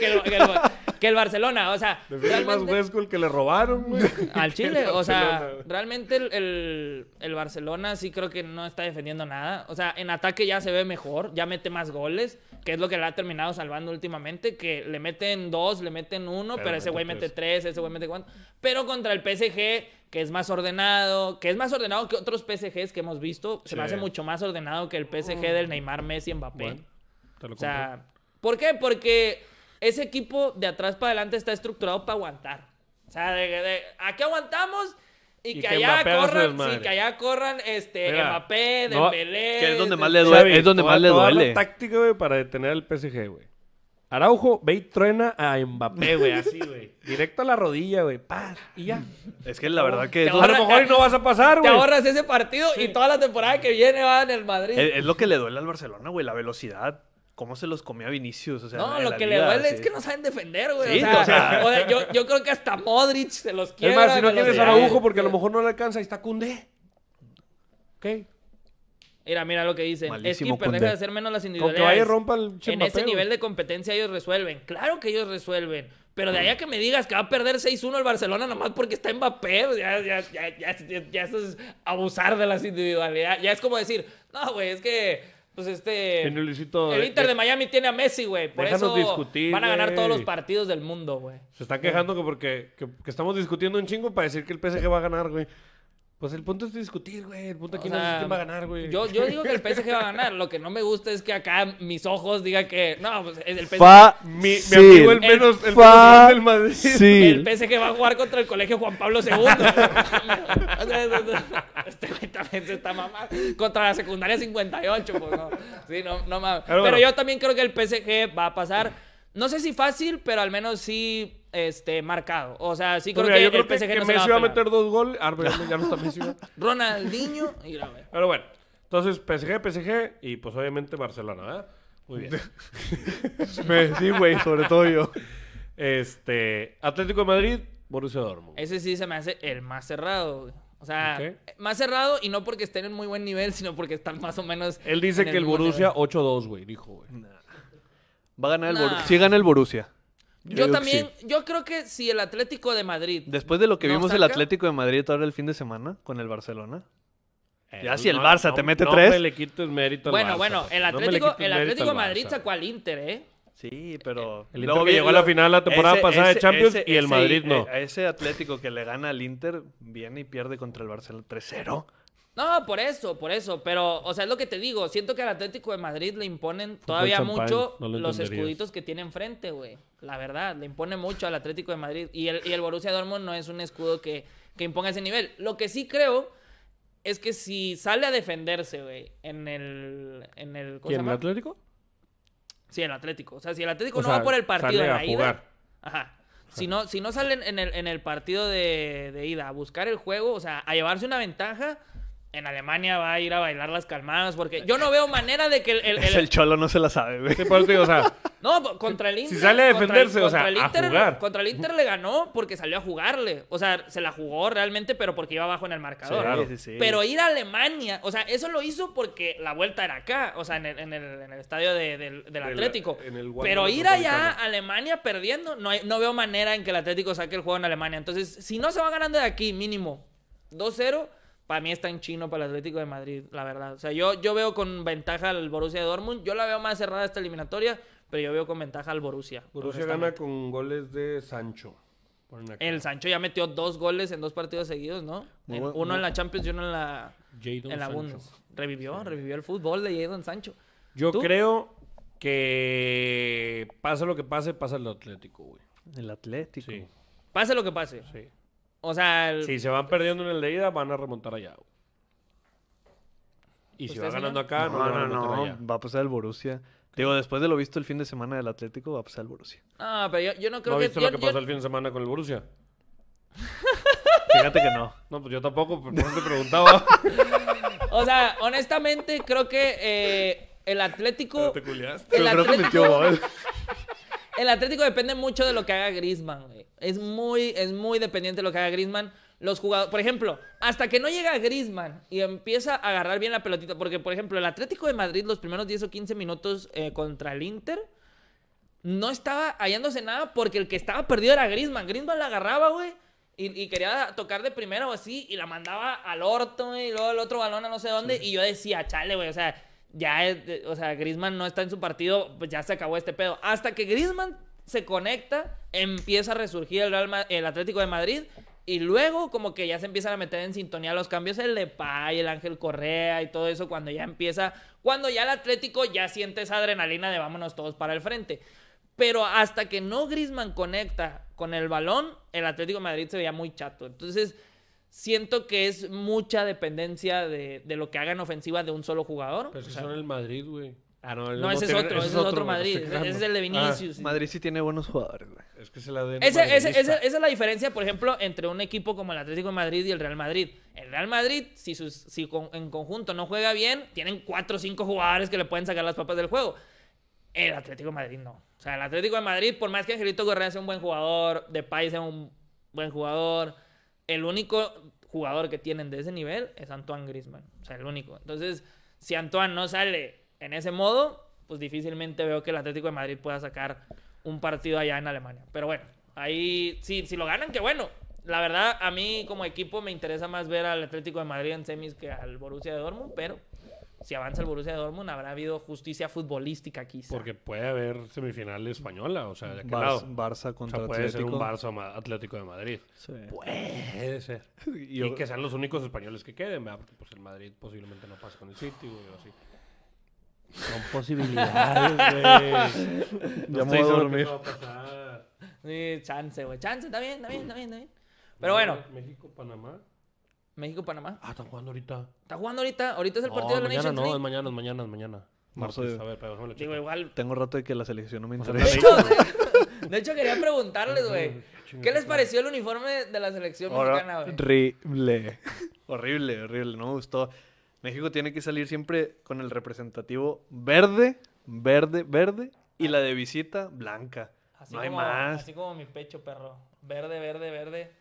que el Barcelona, o sea. más Huesco el que le robaron, Al Chile, [laughs] o sea, realmente el, Barcelona sí creo que no está defendiendo nada. O sea, en ataque ya se ve mejor, ya mete más goles, que es lo que le ha terminado salvando últimamente, que le meten dos, le meten uno, pero, ese güey mete tres, ese güey mete cuánto, Pero contra el PSG que es más ordenado, que es más ordenado que otros PSGs que hemos visto. Se me hace mucho más ordenado que el PSG mm. del Neymar, Messi, Mbappé. o sea, ¿por qué? Porque ese equipo de atrás para adelante está estructurado para aguantar. O sea, de, de, aquí aguantamos y, que, allá corran, sí, que allá corran este Mbappé, no, que es donde más le duele, es donde más le duele. táctica, güey, para detener al PSG, güey. Araujo, ve y truena a Mbappé, güey, así, güey. Directo a la rodilla, güey. Paz, y ya. Es que la verdad que... a lo mejor no vas a pasar, güey. Te ahorras ese partido y toda la temporada que viene va en el Madrid. Es, es, lo que le duele al Barcelona, güey, la velocidad cómo se los comió Vinicius. O sea, no, lo que le duele es que no saben defender, güey. o sea, yo, yo, creo que hasta Modric se los quiere. Es más, si no tienes los... Araujo porque a lo mejor no le alcanza, ahí está Cunde. Ok. Mira, mira lo que dicen. es que deja de hacer menos las individualidades. rompa el en ese nivel de competencia ellos resuelven. Claro que ellos resuelven. Pero de allá que me digas que va a perder 6-1 el Barcelona nomás porque está Mbappé, pues ya, ya, ya, ya, eso es abusar de las individualidades. Ya es como decir, no, güey, es que pues este. el, Inter de, Miami tiene a Messi, güey. Por eso discutir, van a ganar todos los partidos del mundo, güey. Se está quejando que porque que estamos discutiendo un chingo para decir que el PSG va a ganar, güey. Pues el punto es discutir, güey. El punto aquí no es quién va a ganar, güey. Yo, yo digo que el PSG va a ganar. Lo que no me gusta es que acá mis ojos digan que. No, pues el PSG. Fa mi, mi, amigo, el menos, el, el del Madrid. El PSG va a jugar contra el colegio Juan Pablo II. este güey también se está mamando. Contra la secundaria 58, pues no. Sí, no, no mames. Pero, yo también creo que el PSG va a pasar. No sé si fácil, pero al menos sí este, marcado. O sea, sí creo pues que yo el PSG que no se Messi va a, meter dos goles. Ah, ya, ya no está Messi. [laughs] Ronaldinho y la Pero bueno, entonces PSG, PSG y pues obviamente Barcelona, ¿verdad? Muy bien. [laughs] sí, güey, sobre todo yo. Este, Atlético de Madrid, Borussia Dortmund. Ese sí se me hace el más cerrado, güey. O sea, más cerrado y no porque estén en muy buen nivel, sino porque están más o menos. Él dice que el, Borussia 8-2, güey, dijo, güey. Va a ganar el Borussia. Sí gana el Borussia. Yo, también, yo creo que si el Atlético de Madrid. Después de lo que vimos el Atlético de Madrid ahora el fin de semana con el Barcelona. Eh, ya si el Barça te mete tres. Pues. No me mérito Bueno, bueno, el Atlético, el Atlético de Madrid sacó al Inter, ¿eh? Sí, eh, pero. El luego que llegó a la final la temporada pasada de Champions y el Madrid no. Eh, a ese Atlético que le gana al Inter viene y pierde contra el Barcelona 3-0. No, por eso, por eso. Pero, o sea, es lo que te digo. Siento que al Atlético de Madrid le imponen todavía mucho los escuditos que tiene enfrente, güey. La verdad, le impone mucho al Atlético de Madrid. Y el, y el Borussia Dortmund no es un escudo que, que imponga ese nivel. Lo que sí creo es que si sale a defenderse, güey, en el... En el el Atlético? Sí, el Atlético. O sea, si el Atlético no va por el partido de la jugar. ida... Ajá. Si no, si no salen en el, partido de, de, ida a buscar el juego, o sea, a llevarse una ventaja, en Alemania va a ir a bailar las calmadas porque yo no veo manera de que el... el, Es el cholo no se la sabe, no, contra el Inter... Si sale a defenderse, o sea, el, Inter, le ganó porque salió a jugarle. O sea, se la jugó realmente, pero porque iba abajo en el marcador. Pero ir a Alemania, o sea, eso lo hizo porque la vuelta era acá, o sea, en el, estadio del, Atlético. pero ir allá a Alemania perdiendo, no, no veo manera en que el Atlético saque el juego en Alemania. Entonces, si no se va ganando de aquí, mínimo 2-0 para mí está en chino para el Atlético de Madrid, la verdad. O sea, yo, yo veo con ventaja al Borussia Dortmund. Yo la veo más cerrada esta eliminatoria, pero yo veo con ventaja al Borussia. Borussia gana con goles de Sancho. El Sancho ya metió dos goles en dos partidos seguidos, ¿no? uno en la Champions y uno en la, en la Bundes. Revivió, revivió el fútbol de Jadon Sancho. Yo creo que pasa lo que pase, pasa el Atlético, güey. El Atlético. Sí. Pase lo que pase. Sí. O sea. Si se van perdiendo en el de ida, van a remontar allá. Y si pues va ganando acá, no, no, a no, va a pasar el Borussia. Digo, después de lo visto el fin de semana del Atlético, va a pasar el Borussia. Ah, pero yo, no creo que... ¿No viste lo que pasó el fin de semana con el Borussia? [laughs] Fíjate que no. No, pues yo tampoco, pero pues, no te preguntaba. [laughs] o sea, honestamente, creo que eh, el Atlético... [laughs] ¿Te culiaste? El el Atlético depende mucho de lo que haga Grisman, güey. Es muy, es muy dependiente de lo que haga Grisman. Los jugadores, por ejemplo, hasta que no llega Griezmann y empieza a agarrar bien la pelotita, porque por ejemplo, el Atlético de Madrid los primeros 10 o 15 minutos eh, contra el Inter no estaba hallándose nada porque el que estaba perdido era Grisman. Griezmann la agarraba, güey. Y, quería tocar de primera o así, y la mandaba al orto, y luego el otro balón a no sé dónde, y yo decía, chale, güey, o sea, ya, o sea, Grisman no está en su partido, pues ya se acabó este pedo. Hasta que Grisman se conecta, empieza a resurgir el, el Atlético de Madrid y luego como que ya se empiezan a meter en sintonía los cambios el Depay, el Ángel Correa y todo eso cuando ya empieza, cuando ya el Atlético ya siente esa adrenalina de vámonos todos para el frente. Pero hasta que no Grisman conecta con el balón, el Atlético de Madrid se veía muy chato. Entonces, siento que es mucha dependencia de, lo que hagan ofensiva de un solo jugador. Pero o sea, son el Madrid, güey. Ah, no, no ese es otro, ese es otro, Madrid. Ese es el de ah, Vinicius. Madrid sí tiene buenos jugadores, güey. Es que se la den esa, es la diferencia, por ejemplo, entre un equipo como el Atlético de Madrid y el Real Madrid. El Real Madrid, si, sus, si en conjunto no juega bien, tienen cuatro o cinco jugadores que le pueden sacar las papas del juego. El Atlético de Madrid no. O sea, el Atlético de Madrid, por más que Angelito Correa sea un buen jugador, de Pay sea un buen jugador, el único jugador que tienen de ese nivel es Antoine Grisman. O sea, el único. Entonces, si Antoine no sale en ese modo, pues difícilmente veo que el Atlético de Madrid pueda sacar un partido allá en Alemania. Pero bueno, ahí sí, si lo ganan, que bueno. La verdad, a mí como equipo me interesa más ver al Atlético de Madrid en semis que al Borussia de Dortmund, pero si avanza el Borussia Dortmund, habrá habido justicia futbolística quizá. Porque puede haber semifinal española, o sea, ya que Barça contra o sea, puede Atlético. puede ser un Barça Atlético de Madrid. Sí. Puede ser. [laughs] Y, que sean los únicos españoles que queden, ¿verdad? Porque pues, el Madrid posiblemente no pase con el City, o así. Son posibilidades, güey. [laughs] no ya me voy dormir. Sí, chance, güey. Chance, está bien, está bien, está bien, está bien. Pero bueno. México, Panamá. México-Panamá. Ah, están jugando ahorita. Está jugando ahorita. Ahorita es el partido de la mañana no, es mañana, es mañana, es mañana. Marzo A ver, pero igual. Tengo rato de que la selección no me interesa. Pues [laughs] de hecho, quería preguntarles, güey. ¿Qué les pareció el uniforme de la selección mexicana, Horrible. [laughs] Horrible, horrible. No me gustó. México tiene que salir siempre con el representativo verde, verde, verde. Y la de visita, blanca. Así como mi pecho, perro. Verde, verde, verde.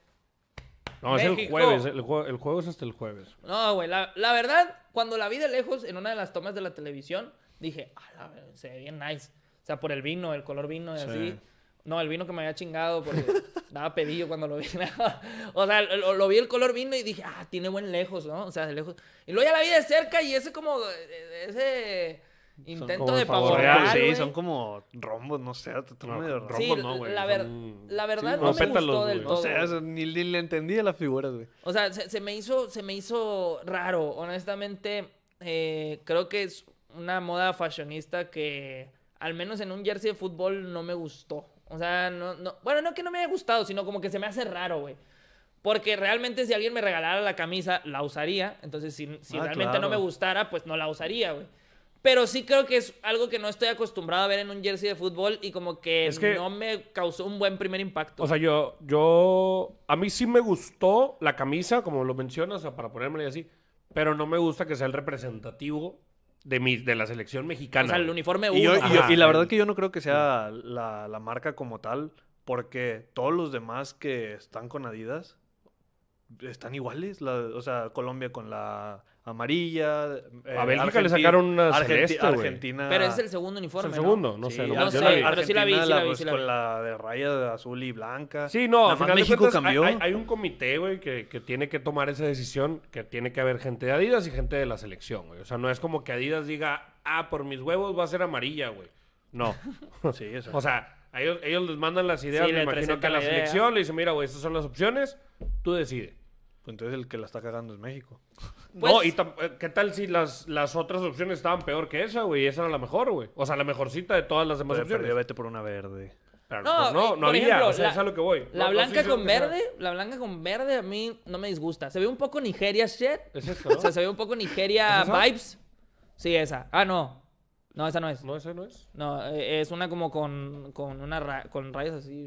No, es el jueves. El, juego, es hasta el jueves. No, güey. La, la, verdad, cuando la vi de lejos en una de las tomas de la televisión, dije, la, se ve bien nice. O sea, por el vino, el color vino y así. No, el vino que me había chingado porque [laughs] daba pedillo cuando lo vi. [laughs] o sea, lo, lo, vi el color vino y dije, ah, tiene buen lejos, ¿no? O sea, de lejos. Y luego ya la vi de cerca y ese como, eh, ese Intento de Sí, son como rombos, no sé. rombos, no, güey. La, verdad no, me gustó del todo. O sea, ni, le entendía las figuras, güey. O sea, se, me hizo, se me hizo raro. Honestamente, eh, creo que es una moda fashionista que, al menos en un jersey de fútbol, no me gustó. O sea, no, no, bueno, no que no me haya gustado, sino como que se me hace raro, güey. Porque realmente si alguien me regalara la camisa, la usaría. Entonces, si, ah, realmente no me gustara, pues no la usaría, güey. Pero sí creo que es algo que no estoy acostumbrado a ver en un jersey de fútbol y como que, no me causó un buen primer impacto. O sea, yo, yo, a mí sí me gustó la camisa, como lo mencionas, o sea, para ponérmela así, pero no me gusta que sea el representativo de, de la selección mexicana. O sea, el uniforme uno. Y, la verdad que yo no creo que sea la, marca como tal, porque todos los demás que están con Adidas están iguales. o sea, Colombia con la amarilla. Eh, a Bélgica le sacaron una celeste, Argentina. Pero es el segundo uniforme. segundo, no, sé. pero sí la vi, la, pues, Con la de raya azul y blanca. Sí, no, final México cambió. Hay, un comité, güey, que, tiene que tomar esa decisión, que tiene que haber gente de Adidas y gente de la selección, güey. O sea, no es como que Adidas diga, ah, por mis huevos va a ser amarilla, güey. No. [laughs] sí, eso. O sea, ellos, les mandan las ideas, me imagino que a la, la selección le dicen, mira, güey, estas son las opciones, tú decides. Pues, entonces el que la está cagando es México. [laughs] no, pues y eh, ¿qué tal si las, las otras opciones estaban peor que esa, güey? Esa era la mejor, güey. O sea, la mejorcita de todas las demás opciones. vete por una verde. Pero, no, no, eh, no había. Ejemplo, la, es a lo que voy. La blanca con verde, la blanca con verde a mí no me disgusta. Se ve un poco Nigeria shit. Es eso? ¿no? [laughs] o sea, se ve un poco Nigeria vibes. Sí, esa. Ah, no. No, esa no es. No, esa no es. No, eh, es una como con, con, una con rayas así,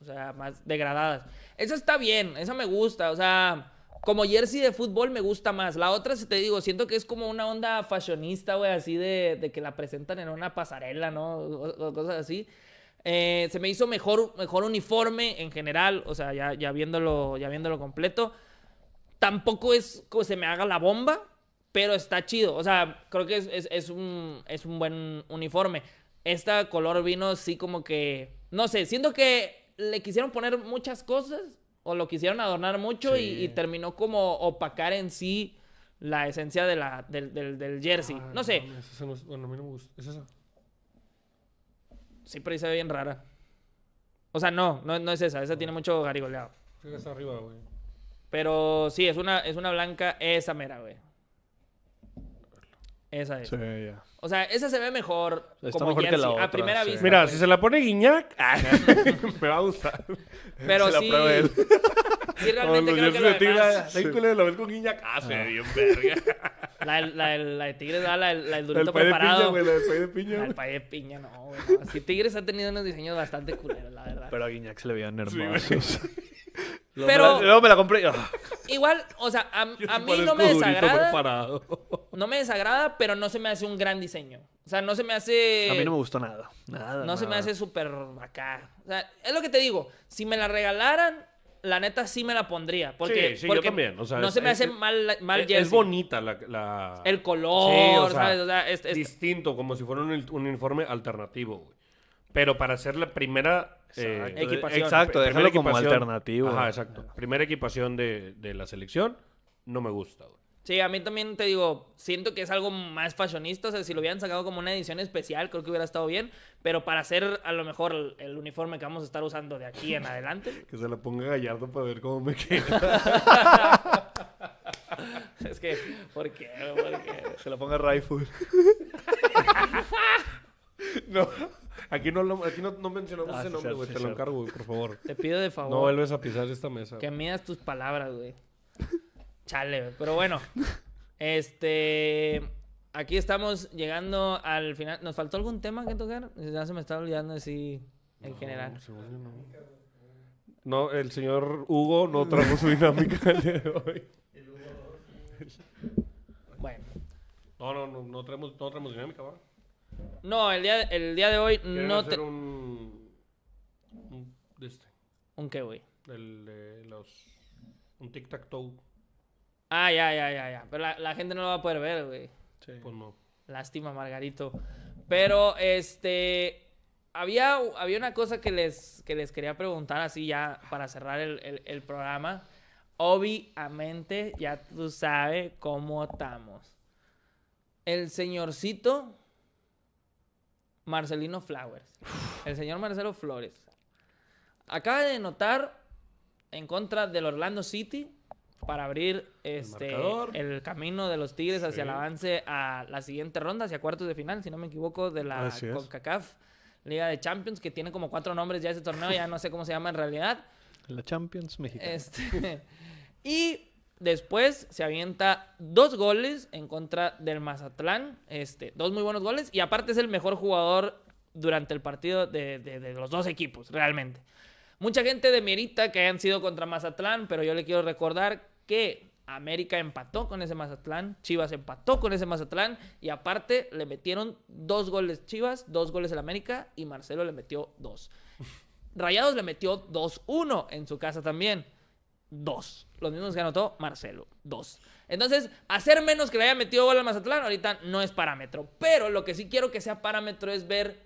o sea, más degradadas. Esa está bien, esa me gusta, o sea, como jersey de fútbol me gusta más. La otra, si te digo, siento que es como una onda fashionista, güey, así de, que la presentan en una pasarela, ¿no? O, cosas así. Eh, se me hizo mejor, mejor uniforme en general, o sea, ya, viéndolo, ya viéndolo completo. Tampoco es como se me haga la bomba, pero está chido. O sea, creo que es, es, un, es un buen uniforme. Esta color vino así como que, no sé, siento que le quisieron poner muchas cosas o lo quisieron adornar mucho y, terminó como opacar en sí la esencia de la, del, del, jersey. no sé. bueno, a mí no me gusta. ¿Es esa? Sí, pero ahí se ve bien rara. O sea, no, no, es esa. Esa tiene mucho garigoleado. Sí, arriba, güey. Pero sí, es una, es una blanca esa mera, güey. Esa es. Sí, ya. O sea, esa se ve mejor como mejor a primera vista. Mira, pues. si se la pone Guiñac, ah, [laughs] me va a gustar. Pero se sí. La [laughs] realmente creo que la La de ves con Guiñac, ah, ah. bien verga. [laughs] La, la, de Tigres, ah, la, la, del durito preparado. De piña, güey, la del de piña. La pay de piña, no, güey. Tigres ha tenido unos diseños bastante culeros, la verdad. Pero a Guiñac se le veían hermosos. [laughs] pero. Me la, compré. Ah. Igual, o sea, a, mí no me desagrada. No me desagrada, pero no se me hace un gran diseño. O sea, no se me hace. A mí no me gustó nada. No se me hace súper acá. O sea, es lo que te digo. Si me la regalaran, la neta sí me la pondría. Porque, también. no se me hace mal, mal es, bonita la, El color, ¿sabes? es, distinto, como si fuera un, un uniforme alternativo, güey. Pero para hacer la primera eh, equipación. Exacto, déjalo como alternativo. Ajá, exacto. Primera equipación de, de, la selección, no me gusta, Sí, a mí también te digo, siento que es algo más fashionista. O sea, si lo hubieran sacado como una edición especial, creo que hubiera estado bien. Pero para hacer a lo mejor el, uniforme que vamos a estar usando de aquí en adelante. [laughs] que se lo ponga Gallardo para ver cómo me [laughs] queda. es que, ¿por qué? ¿por qué? Se lo ponga Rifle. [laughs] no. Aquí no, lo, aquí no, mencionamos ah, ese nombre, güey. te lo encargo, güey, por favor. [laughs] Te pido de favor. No vuelves a pisar esta mesa. Que midas tus palabras, güey. Chale, güey. Pero bueno. Este. Aquí estamos llegando al final. ¿Nos faltó algún tema que tocar? Ya se me está olvidando así en general. No. el señor Hugo no trajo su dinámica el día de hoy. [laughs] Bueno. No, no, no, no traemos, no traemos dinámica, ¿va? No, el día, el día de hoy no hacer Un, un. Este. ¿Un qué, güey? un tic-tac-toe. Ah, ya, ya, ya, ya. Pero la, gente no lo va a poder ver, güey. Sí. Pues no. Lástima, Margarito. Pero, este. Había, había una cosa que les, que les quería preguntar, así ya para cerrar el, el, el programa. Obviamente, ya tú sabes cómo estamos. El señorcito Marcelino Flowers. El señor Marcelo Flores. Acaba de notar en contra del Orlando City para abrir este, el, camino de los Tigres hacia el avance a la siguiente ronda, hacia cuartos de final, si no me equivoco, de la CONCACAF Liga de Champions, que tiene como cuatro nombres ya ese torneo, ya no sé cómo se llama en realidad. La Champions México. Este, [laughs] y Después se avienta dos goles en contra del Mazatlán. Este, dos muy buenos goles. Y aparte es el mejor jugador durante el partido de, de los dos equipos, realmente. Mucha gente de Mierita que hayan sido contra Mazatlán, pero yo le quiero recordar que América empató con ese Mazatlán, Chivas empató con ese Mazatlán y aparte le metieron dos goles Chivas, dos goles el América y Marcelo le metió dos. Rayados le metió 2-1 en su casa también dos. Los mismos que anotó Marcelo, dos. Entonces, hacer menos que le haya metido gol al Mazatlán ahorita no es parámetro. Pero lo que sí quiero que sea parámetro es ver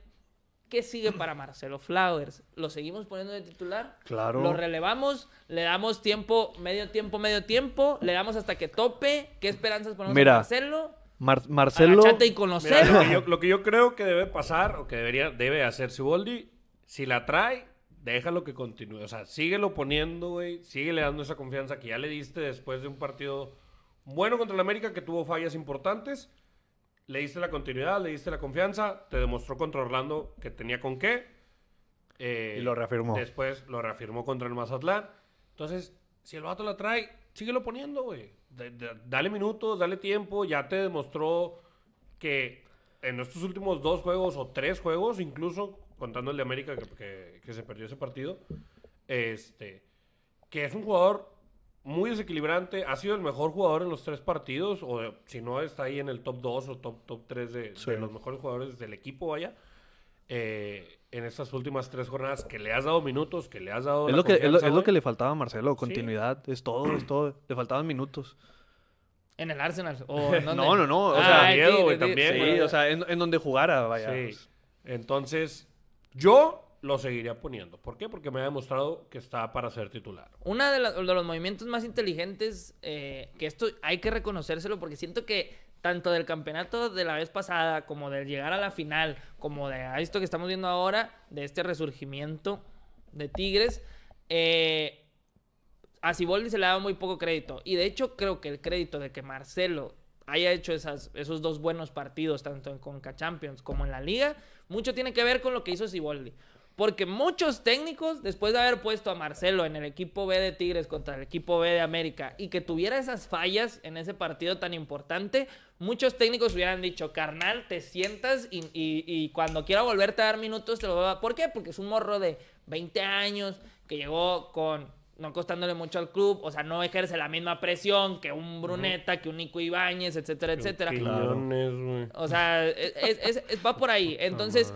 ¿Qué sigue para Marcelo Flowers? ¿Lo seguimos poniendo de titular? Claro. ¿Lo relevamos? ¿Le damos tiempo, medio tiempo, medio tiempo? ¿Le damos hasta que tope? ¿Qué esperanzas ponemos Mira, hacerlo Marcelo? y conocer lo, que yo, creo que debe pasar o que debería, debe hacer Siboldi, si la trae, déjalo que continúe. O sea, síguelo poniendo, güey. Síguele dando esa confianza que ya le diste después de un partido bueno contra el América que tuvo fallas importantes. Le diste la continuidad, le diste la confianza. Te demostró contra Orlando que tenía con qué. Eh, y lo reafirmó. Después lo reafirmó contra el Mazatlán. Entonces, si el vato la trae, síguelo poniendo, güey. Dale minutos, dale tiempo. Ya te demostró que en estos últimos dos juegos o tres juegos, incluso contando el de América que, se perdió ese partido, este, que es un jugador muy desequilibrante, ha sido el mejor jugador en los tres partidos, o si no está ahí en el top 2 o top, top 3 de, los mejores jugadores del equipo, vaya. Eh, en estas últimas tres jornadas que le has dado minutos, que le has dado... Es, lo que, es, lo, que, le faltaba a Marcelo, continuidad, es todo, es todo, le faltaban minutos. En el Arsenal. [laughs] no, no, no. O ah, sea, miedo, güey, también. o sea, en, en donde jugara, vaya. Sí. Entonces, yo lo seguiría poniendo. ¿Por qué? Porque me ha demostrado que está para ser titular. Uno de, los movimientos más inteligentes, eh, que esto hay que reconocérselo, porque siento que tanto del campeonato de la vez pasada, como del llegar a la final, como de esto que estamos viendo ahora, de este resurgimiento de Tigres, eh, a Siboldi se le daba muy poco crédito. Y de hecho creo que el crédito de que Marcelo haya hecho esas, esos dos buenos partidos, tanto en Conca Champions como en la Liga, mucho tiene que ver con lo que hizo Siboldi. Porque muchos técnicos, después de haber puesto a Marcelo en el equipo B de Tigres contra el equipo B de América y que tuviera esas fallas en ese partido tan importante, muchos técnicos hubieran dicho, carnal, te sientas y, cuando quiera volverte a dar minutos te lo va a... ¿Por qué? Porque es un morro de 20 años que llegó con no costándole mucho al club, o sea, no ejerce la misma presión que un Bruneta, que un Nico Ibáñez, etcétera, etcétera. O sea, va por ahí. Entonces,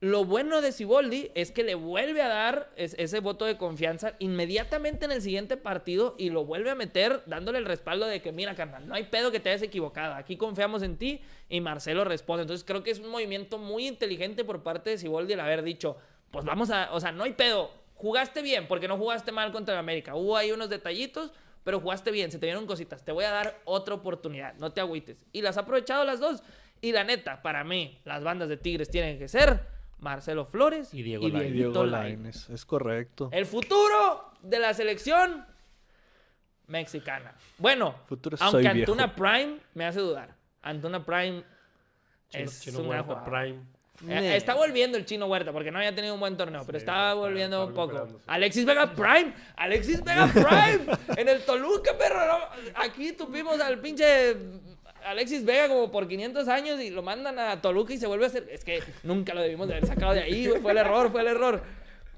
lo bueno de Siboldi es que le vuelve a dar ese voto de confianza inmediatamente en el siguiente partido y lo vuelve a meter dándole el respaldo de que, mira, carnal, no hay pedo que te hayas equivocado, aquí confiamos en ti y Marcelo responde. Entonces, creo que es un movimiento muy inteligente por parte de Siboldi el haber dicho, pues vamos a, o sea, no hay pedo, jugaste bien, porque no jugaste mal contra América. Hubo ahí unos detallitos, pero jugaste bien, se te vieron cositas. Te voy a dar otra oportunidad, no te agüites. Y las ha aprovechado las dos. Y la neta, para mí, las bandas de Tigres tienen que ser Marcelo Flores y Diego, y Es correcto. El futuro de la selección mexicana. Bueno, aunque Antuna Prime me hace dudar. Antuna Prime es Chino Prime. Eh, está volviendo el chino Huerta porque no había tenido un buen torneo, pero está volviendo un poco. Alexis Vega Prime, Alexis Vega [laughs] Prime en el Toluca, perro. Aquí tuvimos al pinche Alexis Vega como por 500 años y lo mandan a Toluca y se vuelve a hacer. Es que nunca lo debimos de haber sacado de ahí, Fue el error, fue el error.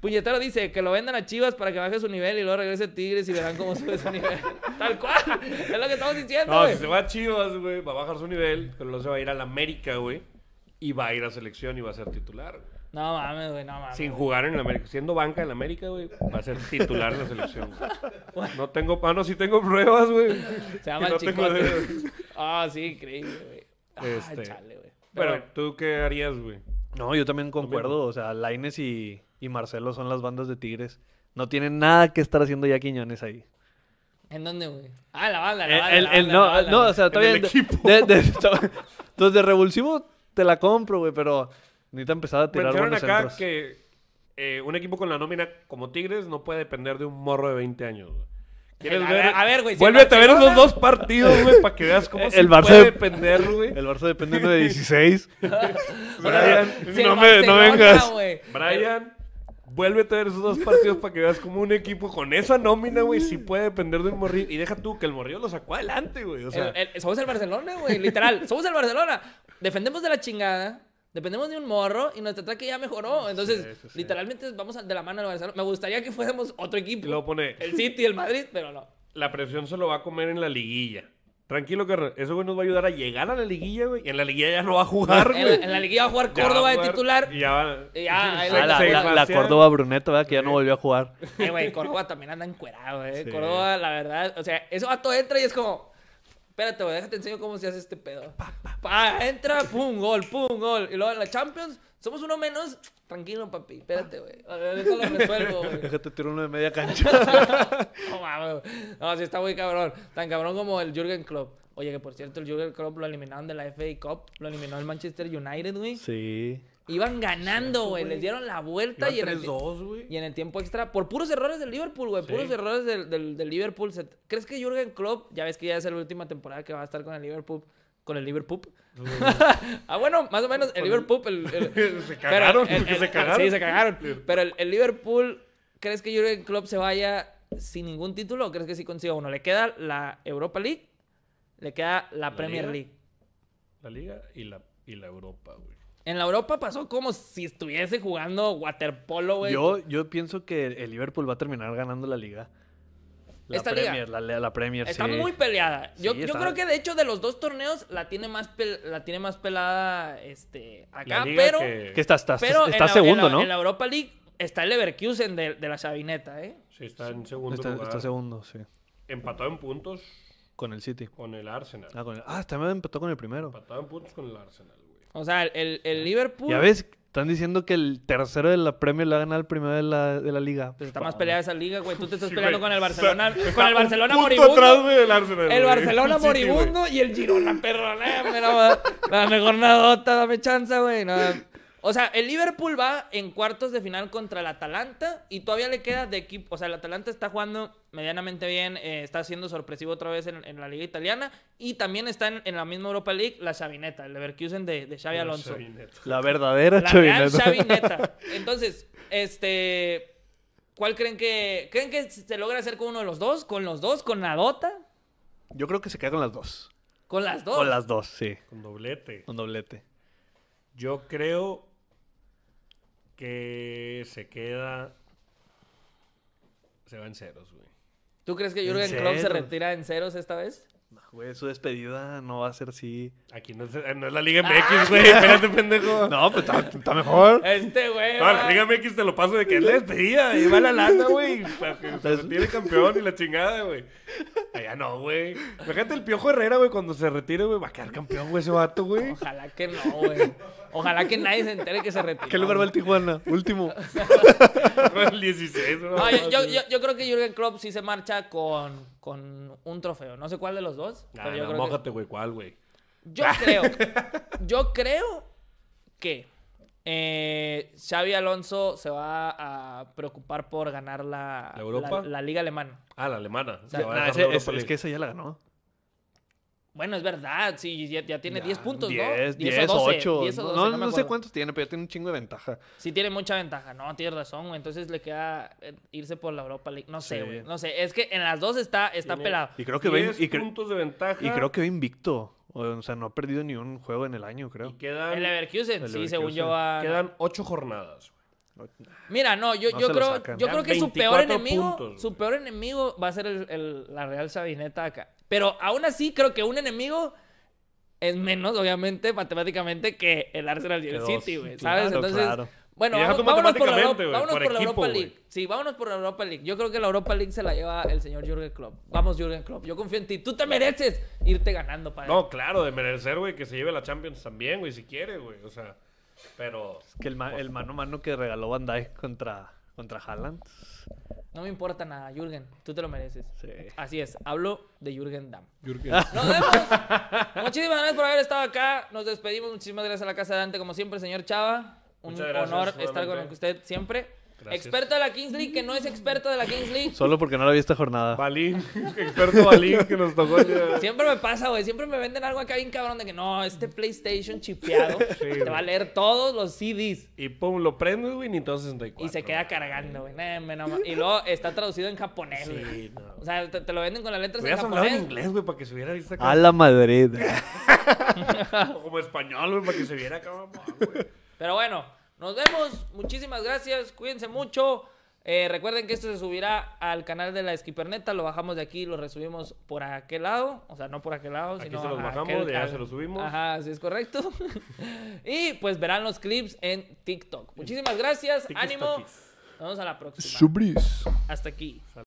Puñetero dice que lo vendan a Chivas para que baje su nivel y luego regrese Tigres y verán cómo sube su nivel. [laughs] Tal cual, es lo que estamos diciendo, No, se va a Chivas, güey, va a bajar su nivel, pero luego se va a ir al América, güey. Y va a ir a selección y va a ser titular. No mames, güey, no mames. Sin jugar en el América. Siendo banca en América, güey, va a ser titular en la selección. [laughs] No tengo... Ah, no, sí tengo pruebas, güey. Se llama no [laughs] Ah, sí, increíble, güey. Ah, este... chale, güey. Pero, ¿tú qué harías, güey? No, yo también concuerdo. O sea, Laines y, y Marcelo son las bandas de Tigres. No tienen nada que estar haciendo ya Quiñones ahí. ¿En dónde, güey? Ah, la banda, la eh, banda. no, no, o sea, todavía. El equipo. De, [laughs] entonces, de revulsivo te la compro, güey, pero ni necesita empezado a tirar Mencionan buenos acá que eh, un equipo con la nómina como Tigres no puede depender de un morro de 20 años, güey. ¿Quieres a ver? A ver, güey. Si Vuélvete a ver esos dos partidos, güey, para que veas cómo el se Barça puede depender, güey. El Barça depende de 16. [laughs] Brian, no, me, no vengas. Brian, Vuelve a ver esos dos partidos para que veas como un equipo con esa nómina, güey, sí puede depender de un morrillo. Y deja tú que el morrillo lo sacó adelante, güey. O sea, somos el Barcelona, güey, literal. [laughs] somos el Barcelona. Defendemos de la chingada, dependemos de un morro y nuestro ataque ya mejoró. Entonces, literalmente vamos de la mano al Barcelona. Me gustaría que fuésemos otro equipo. Lo pone. El City, y el Madrid, pero no. La presión se lo va a comer en la liguilla. Tranquilo, que Eso, güey, nos va a ayudar a llegar a la liguilla, güey. Y en la liguilla ya no va a jugar, güey. En, la, liguilla va a jugar Córdoba de titular. Y ya va. ya, ah, la, Córdoba Bruneta, ¿verdad? Que ya no volvió a jugar. [laughs] Eh, güey, Córdoba también anda encuerado, güey. Eh. Córdoba, la verdad. O sea, eso todo entra y es como. Espérate, güey, déjate enseño cómo se hace este pedo. pa. entra, pum, gol, pum, gol. Y luego en la Champions somos uno menos. Tranquilo, papi. Espérate, güey. Eso lo resuelvo, [laughs] güey. Déjate tirar uno de media cancha. [laughs] no No, sí está muy cabrón. Tan cabrón como el Jürgen Klopp. Oye, que por cierto, el Jürgen Klopp lo eliminaron de la FA Cup. Lo eliminó el Manchester United, güey. Sí. Iban ganando, güey. Les dieron la vuelta y en, el, y en el tiempo extra. Por puros errores del Liverpool, güey. Puros errores del, Liverpool. ¿Crees que Jürgen Klopp, ya ves que ya es la última temporada que va a estar con el Liverpool, con el Liverpool. [laughs] ah, bueno, más o menos el Liverpool. [laughs] se ah, cagaron, Sí, se cagaron. Pero el, Liverpool, ¿crees que Jurgen Klopp se vaya sin ningún título o crees que sí consiga uno? Le queda la Europa League, le queda la, Premier League. La Liga y la, Europa, güey. En la Europa pasó como si estuviese jugando waterpolo, güey. yo pienso que el Liverpool va a terminar ganando la liga. La esta Premier, La, Premier, Está muy peleada. Yo, yo creo que de hecho de los dos torneos la tiene más, la tiene más pelada este, acá, pero... está, está, está segundo, ¿no? En la Europa League está el Leverkusen de, la Sabineta, ¿eh? Sí, está en segundo está, Está segundo, sí. Empatado en puntos. Con el City. Con el Arsenal. Ah, con ah, también empató con el primero. Empatado en puntos con el Arsenal, güey. O sea, el, el Liverpool... Ya ves, están diciendo que el tercero de la premio le va a ganar el primero de la, de la liga. Pues está más peleada esa liga, güey. Tú te estás peleando con el Barcelona. con el Barcelona moribundo. el, Barcelona moribundo y el Girona, perro. Eh, la mejor nadota, dame chance, güey. O sea, el Liverpool va en cuartos de final contra el Atalanta y todavía le queda de equipo. O sea, el Atalanta está jugando medianamente bien, eh, está siendo sorpresivo otra vez en, la liga italiana y también está en, la misma Europa League la Chavineta, el Leverkusen de, de Xavi Alonso. La verdadera la Chavineta. [laughs] Entonces, este, ¿cuál creen que creen que se logra hacer con uno de los dos, con los dos, con la dota? Yo creo que se queda con las dos. Con las dos. Con las dos, sí. Con doblete. Con doblete. Yo creo que se queda. Se va en ceros, güey. ¿Tú crees que Jürgen Klopp se retira en ceros esta vez? No, güey, su despedida no va a ser así. Aquí no es, eh, no es la Liga MX, ah. güey. Espérate, pendejo. [laughs] No, pues está, mejor. Este, güey. No, la Liga MX te lo paso de que es la despedida. Y va la lana, güey. Para que se retire campeón y la chingada, güey ya no, güey. Fíjate, el Piojo Herrera, güey, cuando se retire, güey, va a quedar campeón, güey, ese vato, güey. Ojalá que no, güey. Ojalá que nadie se entere que se retire. ¿Qué lugar va el Tijuana? Último. [laughs] el 16, güey. yo, yo, creo que Jürgen Klopp sí se marcha con, con un trofeo. No sé cuál de los dos. Ah, pero yo no, mójate, güey, ¿cuál, güey? Yo creo. Yo creo que eh, Xavi Alonso se va a preocupar por ganar la, ¿La, Liga Alemana. Ah, la alemana. Ah, es, que esa ya la ganó. Bueno, es verdad, sí, ya, tiene 10 puntos, ¿no? 10, 10 8. no, no, sé cuántos tiene, pero ya tiene un chingo de ventaja. Sí, tiene mucha ventaja, no, tiene razón, güey. Entonces le queda eh, irse por la Europa League. No sé, güey. No sé, es que en las dos está, está pelado. Y creo que ve y puntos de ventaja. Y creo que invicto. O sea, no ha perdido ni un juego en el año, creo. Y quedan, el Leverkusen, sí, según yo. Va... Quedan 8 jornadas, güey. Mira, no, yo, yo creo, yo creo que su peor enemigo, su peor enemigo va a ser el, la Real Sabineta acá. Pero aún así, creo que un enemigo es menos, obviamente, matemáticamente, que el Arsenal y el City, güey. ¿Sabes? Entonces. Bueno, vamos, por, la, Europa League. Sí, vámonos por la Europa League. Yo creo que la Europa League se la lleva el señor Jürgen Klopp. Vamos, Jürgen Klopp. Yo confío en ti. Tú te mereces irte ganando, para No, claro, de merecer, güey, que se lleve la Champions también, güey, si quiere, güey. O sea, pero... que pues el, mano a mano que regaló Van Dijk contra, contra Haaland... No me importa nada, Jürgen, tú te lo mereces. Así es, hablo de Jürgen Dam Nos vemos. Muchísimas gracias por haber estado acá. Nos despedimos. Muchísimas gracias a la Casa de Dante, como siempre, señor Chava. Un honor estar con usted siempre. Experto de la Kings League que no es experto de la Kings League. Solo porque no la vi esta jornada. Balín, experto Balín que nos tocó. Siempre me pasa, güey. Siempre me venden algo acá bien cabrón de que no, este PlayStation chipeado [laughs] te va a leer todos los CDs. Y pum, lo prendes, güey, y 64. Y se queda cargando, güey. Y luego está traducido en japonés, O sea, te, lo venden con las letras en japonés. en inglés, güey, para que se viera. visto acá. A la Madrid. [laughs] Como español, güey, para que se viera acá, güey. Pero bueno. Nos vemos. Muchísimas gracias. Cuídense mucho. Eh, recuerden que esto se subirá al canal de la Esquiperneta. Lo bajamos de aquí, lo resubimos por aquel lado. O sea, no por aquel lado, aquí sino. se los bajamos, aquel, se los subimos. Ajá, sí es correcto. [laughs] y pues verán los clips en TikTok. Muchísimas gracias. Ánimo. Nos vemos a la próxima. Hasta aquí.